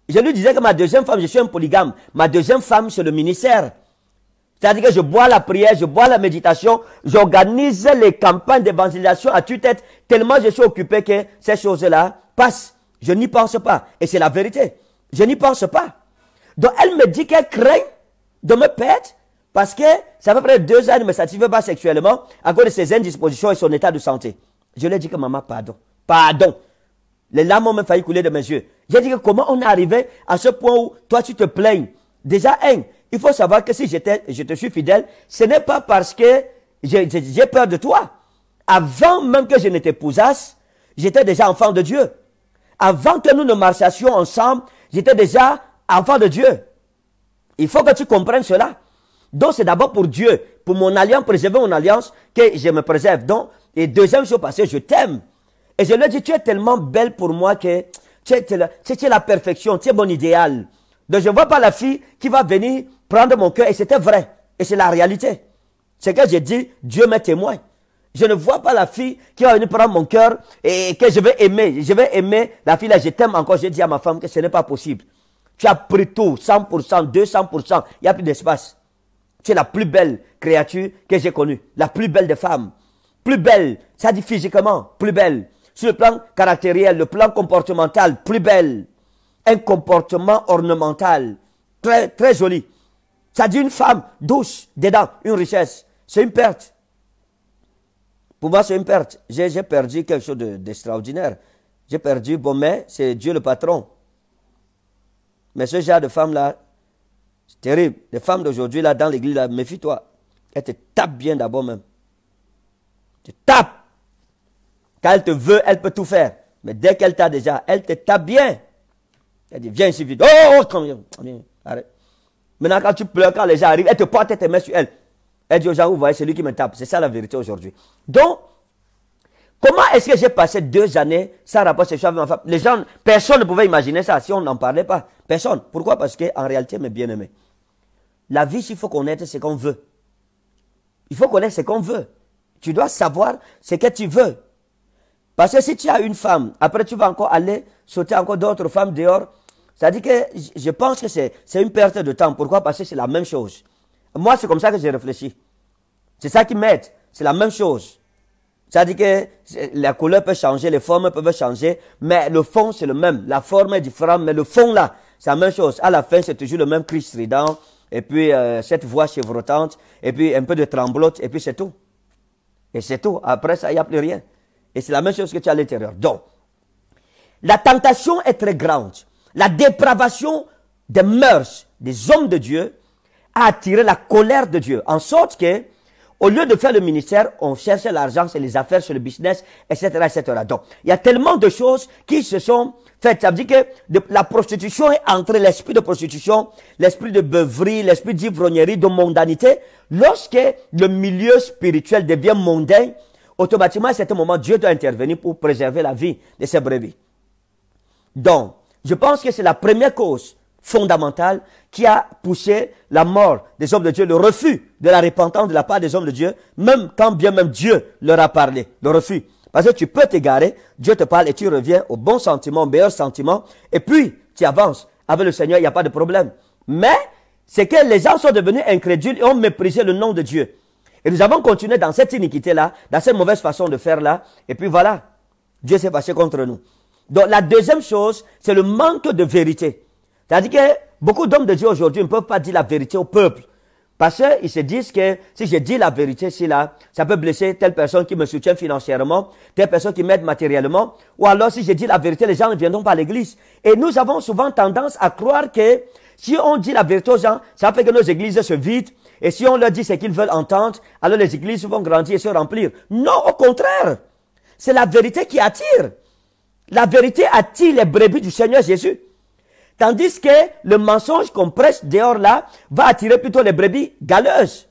Je lui disais que ma deuxième femme, je suis un polygame. Ma deuxième femme, c'est le ministère. C'est-à-dire que je bois la prière, je bois la méditation, j'organise les campagnes d'évangélisation à tue-tête, tellement je suis occupé que ces choses-là passent. Je n'y pense pas. Et c'est la vérité. Je n'y pense pas. Donc elle me dit qu'elle craint de me perdre parce que ça fait près de deux ans elle ne me satisfait pas sexuellement à cause de ses indispositions et son état de santé. Je lui ai dit que maman, pardon. Pardon. Les larmes ont même failli couler de mes yeux. J'ai dit que comment on est arrivé à ce point où toi tu te plaignes. Déjà, un, il faut savoir que si je te suis fidèle, ce n'est pas parce que j'ai peur de toi. Avant même que je ne t'épousasse, j'étais déjà enfant de Dieu. Avant que nous ne marchassions ensemble, j'étais déjà enfant de Dieu. Il faut que tu comprennes cela. Donc c'est d'abord pour Dieu, pour mon alliance, préserver mon alliance, que je me préserve. Donc, et deuxième chose, parce que je t'aime. Et je lui dis, tu es tellement belle pour moi que la, tu es, la, perfection, tu es mon idéal. Donc je ne vois pas la fille qui va venir prendre mon cœur et c'était vrai. Et c'est la réalité. C'est que j'ai dit, Dieu m'est témoin. Je ne vois pas la fille qui va venir prendre mon cœur et que je vais aimer. Je vais aimer la fille là, je t'aime encore. J'ai dit à ma femme que ce n'est pas possible. Tu as pris tout, 100%, 200%. Il n'y a plus d'espace. Tu es la plus belle créature que j'ai connue. La plus belle des femmes. Plus belle, ça dit physiquement, plus belle. Sur le plan caractériel, le plan comportemental, plus belle. Un comportement ornemental. Très, très joli. Ça dit une femme douce dedans, une richesse. C'est une perte. Pour moi, c'est une perte. J'ai perdu quelque chose d'extraordinaire. J'ai perdu, bon, mais c'est Dieu le patron. Mais ce genre de femme-là, c'est terrible. Les femmes d'aujourd'hui, là, dans l'église, là, méfie-toi. Elles te tapent bien d'abord même. tu tapes Quand elle te veut, elle peut tout faire. Mais dès qu'elle t'a déjà, elle te tape bien. Elle dit, viens ici vite. Oh, oh, oh Arrête. Maintenant, quand tu pleures, quand les gens arrivent, elle te porte tes mains sur elle. Elle dit aux gens, vous voyez, c'est lui qui me tape. C'est ça la vérité aujourd'hui. Donc, comment est-ce que j'ai passé deux années sans rapport sexuel avec ma femme Les gens, personne ne pouvait imaginer ça si on n'en parlait pas. Personne. Pourquoi Parce qu'en réalité, mes bien-aimés, la vie, il faut connaître ce qu'on veut. Il faut connaître ce qu'on veut. Tu dois savoir ce que tu veux. Parce que si tu as une femme, après tu vas encore aller sauter encore d'autres femmes dehors ça dit que je pense que c'est une perte de temps. Pourquoi Parce que c'est la même chose. Moi, c'est comme ça que j'ai réfléchi. C'est ça qui m'aide. C'est la même chose. Ça dit que la couleur peut changer, les formes peuvent changer, mais le fond, c'est le même. La forme est différente, mais le fond, là, c'est la même chose. À la fin, c'est toujours le même Christ strident, et puis euh, cette voix chevrotante, et puis un peu de tremblote, et puis c'est tout. Et c'est tout. Après ça, il n'y a plus rien. Et c'est la même chose que tu as à l'intérieur. Donc, la tentation est très grande la dépravation des mœurs des hommes de Dieu a attiré la colère de Dieu. En sorte que, au lieu de faire le ministère, on cherchait l'argent, c'est les affaires, c'est le business, etc., etc. Donc, il y a tellement de choses qui se sont faites. Ça veut dire que la prostitution est entrée, l'esprit de prostitution, l'esprit de beuverie, l'esprit d'ivrognerie, de mondanité. Lorsque le milieu spirituel devient mondain, automatiquement, à ce moment, Dieu doit intervenir pour préserver la vie de ses brebis. Donc, je pense que c'est la première cause fondamentale qui a poussé la mort des hommes de Dieu, le refus de la repentance de la part des hommes de Dieu, même quand bien même Dieu leur a parlé, le refus. Parce que tu peux t'égarer, Dieu te parle et tu reviens au bon sentiment, au meilleur sentiment, et puis tu avances. Avec le Seigneur, il n'y a pas de problème. Mais c'est que les gens sont devenus incrédules et ont méprisé le nom de Dieu. Et nous avons continué dans cette iniquité-là, dans cette mauvaise façon de faire-là, et puis voilà, Dieu s'est passé contre nous. Donc la deuxième chose, c'est le manque de vérité. C'est-à-dire que beaucoup d'hommes de Dieu aujourd'hui ne peuvent pas dire la vérité au peuple. Parce qu'ils se disent que si je dis la vérité si là, ça peut blesser telle personne qui me soutient financièrement, telle personne qui m'aide matériellement, ou alors si je dis la vérité, les gens ne viendront pas à l'église. Et nous avons souvent tendance à croire que si on dit la vérité aux gens, ça fait que nos églises se vident, et si on leur dit ce qu'ils veulent entendre, alors les églises vont grandir et se remplir. Non, au contraire, c'est la vérité qui attire. La vérité attire les brebis du Seigneur Jésus. Tandis que le mensonge qu'on prêche dehors là va attirer plutôt les brebis galeuses.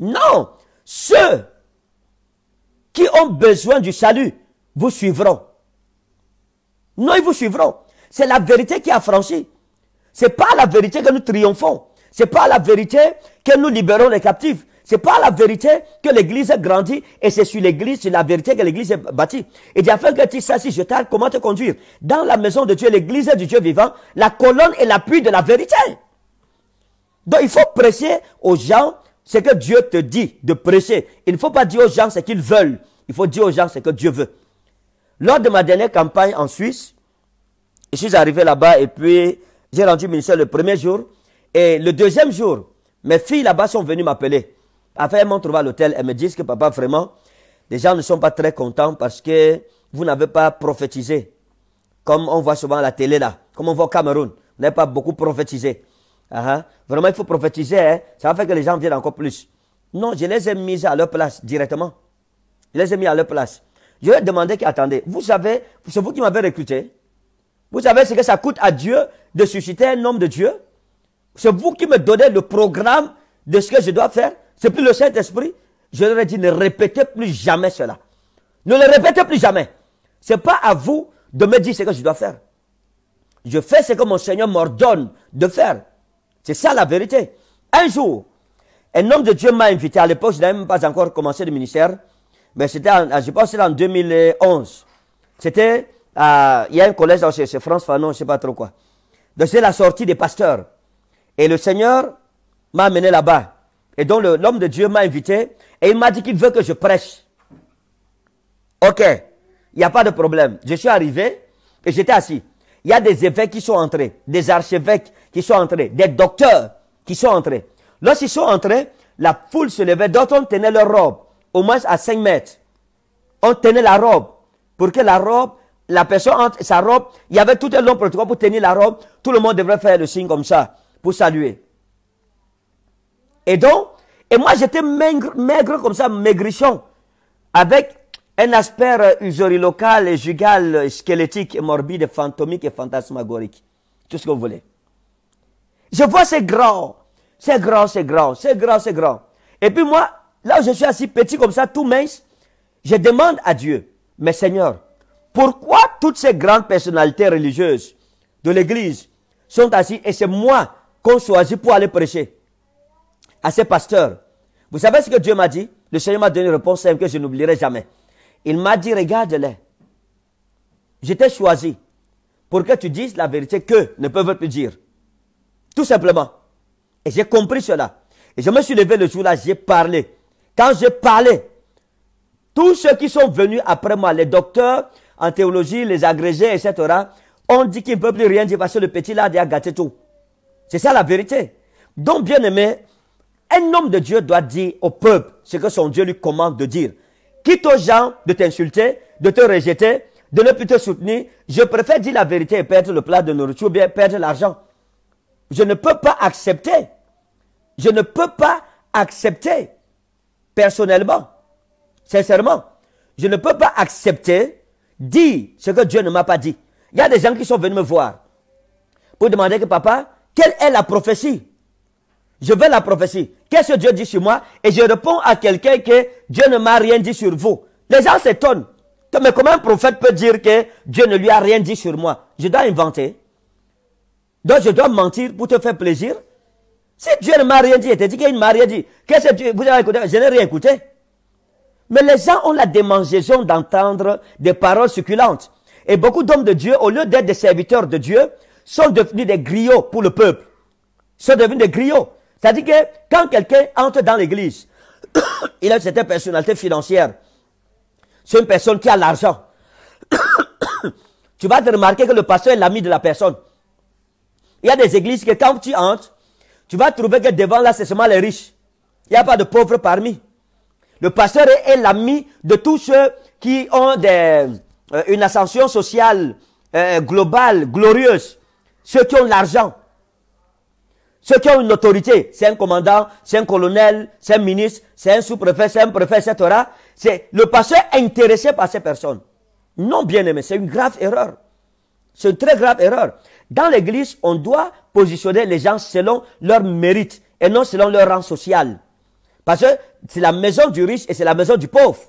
Non, ceux qui ont besoin du salut vous suivront. Nous ils vous suivront. C'est la vérité qui a franchi. C'est pas la vérité que nous triomphons. C'est pas la vérité que nous libérons les captifs. C'est pas la vérité que l'Église grandit et c'est sur l'Église, sur la vérité que l'Église est bâtie. Et dit, afin que tu saches je t'arrête, comment te conduire dans la maison de Dieu, l'Église du Dieu vivant, la colonne est l'appui de la vérité. Donc il faut prêcher aux gens ce que Dieu te dit de prêcher. Il ne faut pas dire aux gens ce qu'ils veulent. Il faut dire aux gens ce que Dieu veut. Lors de ma dernière campagne en Suisse, je suis arrivé là-bas et puis j'ai rendu ministère le premier jour. Et le deuxième jour, mes filles là-bas sont venues m'appeler. Après, elles m'ont trouvé à l'hôtel. Elles me disent que papa, vraiment, les gens ne sont pas très contents parce que vous n'avez pas prophétisé. Comme on voit souvent à la télé là, comme on voit au Cameroun. Vous n'avez pas beaucoup prophétisé. Ah, hein. Vraiment, il faut prophétiser. Hein. Ça va faire que les gens viennent encore plus. Non, je les ai mis à leur place directement. Je les ai mis à leur place. Je leur ai demandé qu'attendez. Vous savez, c'est vous qui m'avez recruté. Vous savez ce que ça coûte à Dieu de susciter un homme de Dieu c'est vous qui me donnez le programme de ce que je dois faire. C'est plus le Saint-Esprit. Je leur ai dit, ne répétez plus jamais cela. Ne le répétez plus jamais. C'est pas à vous de me dire ce que je dois faire. Je fais ce que mon Seigneur m'ordonne de faire. C'est ça la vérité. Un jour, un homme de Dieu m'a invité. À l'époque, je n'avais même pas encore commencé le ministère. Mais c'était, je pense, en 2011. C'était, il y a un collège, c'est France Fanon, je ne sais pas trop quoi. Donc, c'est la sortie des pasteurs. Et le Seigneur m'a amené là-bas. Et donc l'homme de Dieu m'a invité et il m'a dit qu'il veut que je prêche. Ok, il n'y a pas de problème. Je suis arrivé et j'étais assis. Il y a des évêques qui sont entrés, des archevêques qui sont entrés, des docteurs qui sont entrés. Lorsqu'ils sont entrés, la foule se levait, d'autres tenaient leur robe, au moins à 5 mètres. On tenait la robe pour que la robe, la personne entre sa robe, il y avait tout un long protocole pour tenir la robe. Tout le monde devrait faire le signe comme ça saluer. Et donc, et moi j'étais maigre, maigre comme ça, maigrichon, avec un aspect euh, usurilocal, et jugal, euh, squelettique, et morbide, et fantomique et fantasmagorique. Tout ce que vous voulez. Je vois c'est grand, c'est grand, c'est grand, c'est grand, c'est grand. Et puis moi, là où je suis assis petit comme ça, tout mince, je demande à Dieu, mais Seigneur, pourquoi toutes ces grandes personnalités religieuses de l'Église sont assis et c'est moi Choisi pour aller prêcher à ces pasteurs. Vous savez ce que Dieu m'a dit Le Seigneur m'a donné une réponse que je n'oublierai jamais. Il m'a dit, regarde-les. Je choisi pour que tu dises la vérité qu'eux ne peuvent plus dire. Tout simplement. Et j'ai compris cela. Et je me suis levé le jour-là, j'ai parlé. Quand j'ai parlé, tous ceux qui sont venus après moi, les docteurs en théologie, les agrégés, etc., ont dit qu'ils ne peuvent plus rien dire parce que le petit-là a gâté tout. C'est ça la vérité. Donc, bien aimé, un homme de Dieu doit dire au peuple ce que son Dieu lui commande de dire. Quitte aux gens de t'insulter, de te rejeter, de ne plus te soutenir. Je préfère dire la vérité et perdre le plat de nourriture ou bien perdre l'argent. Je ne peux pas accepter. Je ne peux pas accepter. Personnellement, sincèrement, je ne peux pas accepter dire ce que Dieu ne m'a pas dit. Il y a des gens qui sont venus me voir pour demander que papa, quelle est la prophétie Je veux la prophétie. Qu'est-ce que Dieu dit sur moi Et je réponds à quelqu'un que Dieu ne m'a rien dit sur vous. Les gens s'étonnent. Mais comment un prophète peut dire que Dieu ne lui a rien dit sur moi Je dois inventer. Donc je dois mentir pour te faire plaisir. Si Dieu ne m'a rien dit, il te dit qu'il ne m'a rien dit. Qu'est-ce que Dieu, vous avez écouté Je n'ai rien écouté. Mais les gens ont la démangeaison d'entendre des paroles succulentes. Et beaucoup d'hommes de Dieu, au lieu d'être des serviteurs de Dieu, sont devenus des griots pour le peuple. Ils sont devenus des griots. C'est-à-dire que quand quelqu'un entre dans l'église, *coughs* il a une certaine personnalité financière. C'est une personne qui a l'argent. *coughs* tu vas te remarquer que le pasteur est l'ami de la personne. Il y a des églises que quand tu entres, tu vas trouver que devant là, c'est seulement les riches. Il n'y a pas de pauvres parmi. Le pasteur est, l'ami de tous ceux qui ont des, euh, une ascension sociale euh, globale, glorieuse ceux qui ont l'argent, ceux qui ont une autorité, c'est un commandant, c'est un colonel, c'est un ministre, c'est un sous-préfet, c'est un préfet, etc. C'est le pasteur intéressé par ces personnes. Non, bien aimé, c'est une grave erreur. C'est une très grave erreur. Dans l'église, on doit positionner les gens selon leur mérite et non selon leur rang social. Parce que c'est la maison du riche et c'est la maison du pauvre.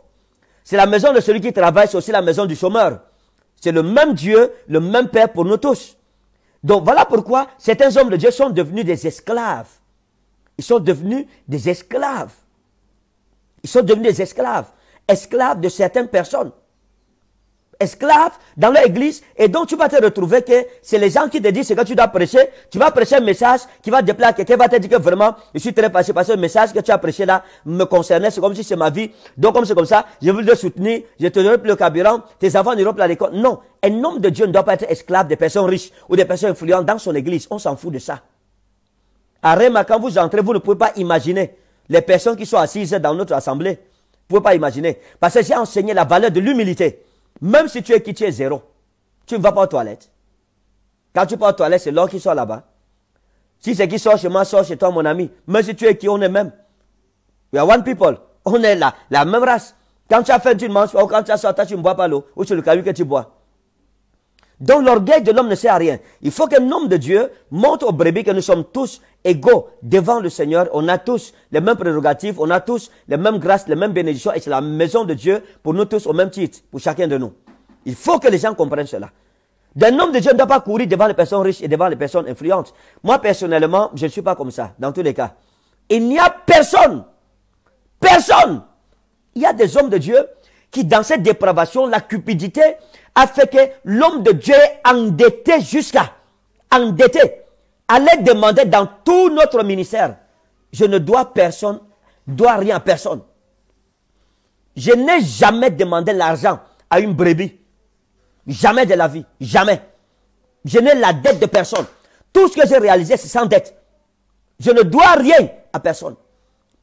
C'est la maison de celui qui travaille, c'est aussi la maison du chômeur. C'est le même Dieu, le même Père pour nous tous. Donc voilà pourquoi certains hommes de Dieu sont devenus des esclaves. Ils sont devenus des esclaves. Ils sont devenus des esclaves. Esclaves de certaines personnes esclave dans l'église, et donc tu vas te retrouver que c'est les gens qui te disent ce que tu dois prêcher. Tu vas prêcher un message qui va déplaire qui va te dire que vraiment, je suis très passé parce que le message que tu as prêché là me concernait, c'est comme si c'est ma vie. Donc comme c'est comme ça, je veux te soutenir, je te donnerai plus le carburant, tes enfants n'iront plus à l'école. Non, un homme de Dieu ne doit pas être esclave des personnes riches ou des personnes influentes dans son église. On s'en fout de ça. arrête quand vous entrez, vous ne pouvez pas imaginer les personnes qui sont assises dans notre assemblée. Vous ne pouvez pas imaginer. Parce que j'ai enseigné la valeur de l'humilité. Même si tu es qui tu es zéro, tu ne vas pas aux toilettes. Quand tu vas aux toilettes, c'est l'eau qui sort là-bas. Si c'est qui sort chez moi, sort chez toi, mon ami. Même si tu es qui, on est même. We are one people. On est là, la même race. Quand tu as fait une manche Ou quand tu as soif, tu ne bois pas l'eau. Ou c'est le caillou que tu bois. Donc l'orgueil de l'homme ne sert à rien. Il faut qu'un homme de Dieu montre aux brebis que nous sommes tous égaux devant le Seigneur. On a tous les mêmes prérogatives, on a tous les mêmes grâces, les mêmes bénédictions. Et c'est la maison de Dieu pour nous tous au même titre, pour chacun de nous. Il faut que les gens comprennent cela. D'un homme de Dieu ne doit pas courir devant les personnes riches et devant les personnes influentes. Moi, personnellement, je ne suis pas comme ça, dans tous les cas. Il n'y a personne, personne. Il y a des hommes de Dieu qui, dans cette dépravation, la cupidité a fait que l'homme de Dieu est endetté jusqu'à, endetté Aller demander dans tout notre ministère. Je ne dois personne, dois rien à personne. Je n'ai jamais demandé l'argent à une brebis. Jamais de la vie. Jamais. Je n'ai la dette de personne. Tout ce que j'ai réalisé, c'est sans dette. Je ne dois rien à personne.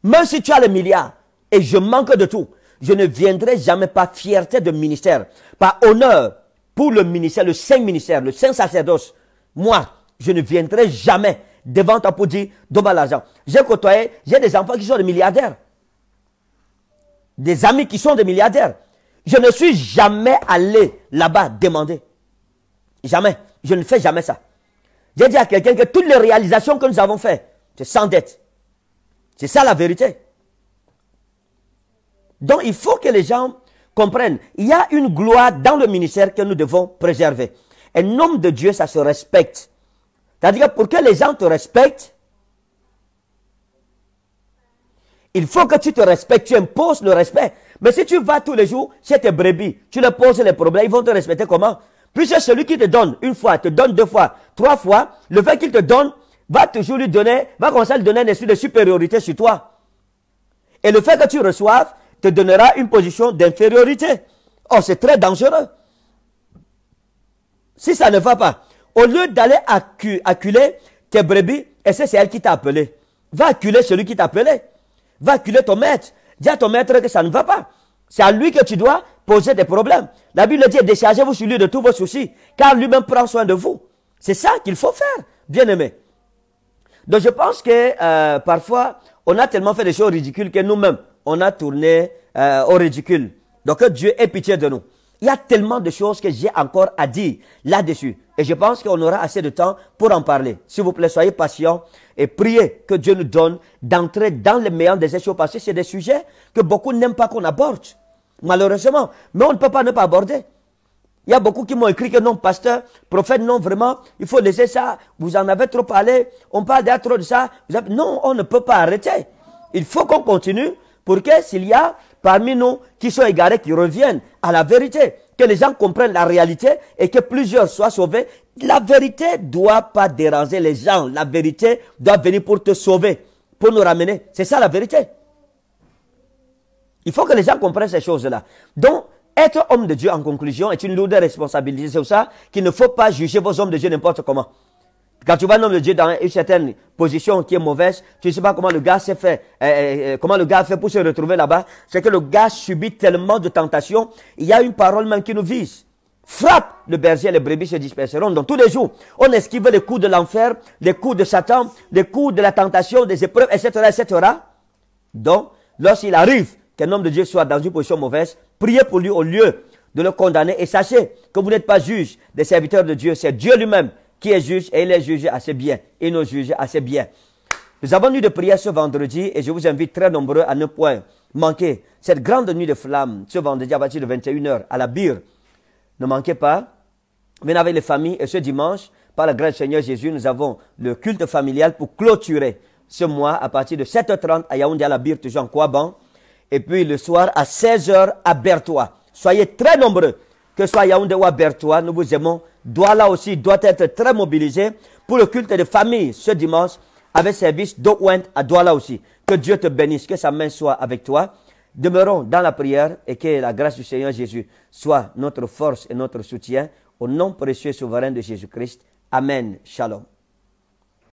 Même si tu as le milliard et je manque de tout, je ne viendrai jamais par fierté de ministère, par honneur pour le ministère, le saint ministère, le saint sacerdoce. Moi, je ne viendrai jamais devant toi pour dire donne l'argent. J'ai côtoyé, j'ai des enfants qui sont des milliardaires, des amis qui sont des milliardaires. Je ne suis jamais allé là-bas demander. Jamais. Je ne fais jamais ça. J'ai dit à quelqu'un que toutes les réalisations que nous avons faites, c'est sans dette. C'est ça la vérité. Donc il faut que les gens comprennent. Il y a une gloire dans le ministère que nous devons préserver. Un homme de Dieu, ça se respecte. C'est-à-dire pour que les gens te respectent, il faut que tu te respectes, tu imposes le respect. Mais si tu vas tous les jours chez tes brebis, tu leur poses les problèmes, ils vont te respecter comment Puisque celui qui te donne une fois, te donne deux fois, trois fois, le fait qu'il te donne va toujours lui donner, va commencer à lui donner un esprit de supériorité sur toi. Et le fait que tu reçoives te donnera une position d'infériorité. Oh, c'est très dangereux. Si ça ne va pas, au lieu d'aller acculer tes brebis, et c'est elle qui t'a appelé. Va acculer celui qui t'a appelé. Va acculer ton maître. Dis à ton maître que ça ne va pas. C'est à lui que tu dois poser des problèmes. La Bible dit, déchargez-vous sur lui de tous vos soucis, car lui-même prend soin de vous. C'est ça qu'il faut faire, bien-aimé. Donc je pense que euh, parfois, on a tellement fait des choses ridicules que nous-mêmes, on a tourné euh, au ridicule. Donc Dieu ait pitié de nous. Il y a tellement de choses que j'ai encore à dire là-dessus. Et je pense qu'on aura assez de temps pour en parler. S'il vous plaît, soyez patients et priez que Dieu nous donne d'entrer dans les méandres des échos parce que c'est des sujets que beaucoup n'aiment pas qu'on aborde. Malheureusement. Mais on ne peut pas ne pas aborder. Il y a beaucoup qui m'ont écrit que non, pasteur, prophète, non, vraiment, il faut laisser ça. Vous en avez trop parlé. On parle déjà trop de ça. Non, on ne peut pas arrêter. Il faut qu'on continue pour que s'il y a parmi nous qui sont égarés, qui reviennent à la vérité, que les gens comprennent la réalité et que plusieurs soient sauvés. La vérité doit pas déranger les gens. La vérité doit venir pour te sauver, pour nous ramener. C'est ça la vérité. Il faut que les gens comprennent ces choses-là. Donc, être homme de Dieu en conclusion est une lourde responsabilité. C'est pour ça qu'il ne faut pas juger vos hommes de Dieu n'importe comment. Quand tu vois un homme de Dieu dans une certaine position qui est mauvaise, tu ne sais pas comment le gars s'est fait, euh, euh, euh, comment le gars fait pour se retrouver là-bas. C'est que le gars subit tellement de tentations. Il y a une parole même qui nous vise. Frappe le berger, et les brebis se disperseront. Donc tous les jours, on esquive les coups de l'enfer, les coups de Satan, les coups de la tentation, des épreuves, etc., etc. Donc, lorsqu'il arrive qu'un homme de Dieu soit dans une position mauvaise, priez pour lui au lieu de le condamner et sachez que vous n'êtes pas juge des serviteurs de Dieu, c'est Dieu lui-même qui est juge et il est jugé assez bien. et nous juge assez bien. Nous avons une nuit de prière ce vendredi et je vous invite très nombreux à ne point manquer cette grande nuit de flamme ce vendredi à partir de 21h à la birre Ne manquez pas. Venez avec les familles et ce dimanche, par la grâce Seigneur Jésus, nous avons le culte familial pour clôturer ce mois à partir de 7h30 à Yaoundé à la birre toujours en Kouaban. Et puis le soir à 16h à Bertois. Soyez très nombreux que soit Yaoundé ou nous vous aimons. Douala aussi doit être très mobilisé pour le culte de famille ce dimanche avec service d'Owen à Douala aussi. Que Dieu te bénisse, que sa main soit avec toi. Demeurons dans la prière et que la grâce du Seigneur Jésus soit notre force et notre soutien. Au nom précieux et souverain de Jésus-Christ. Amen. Shalom.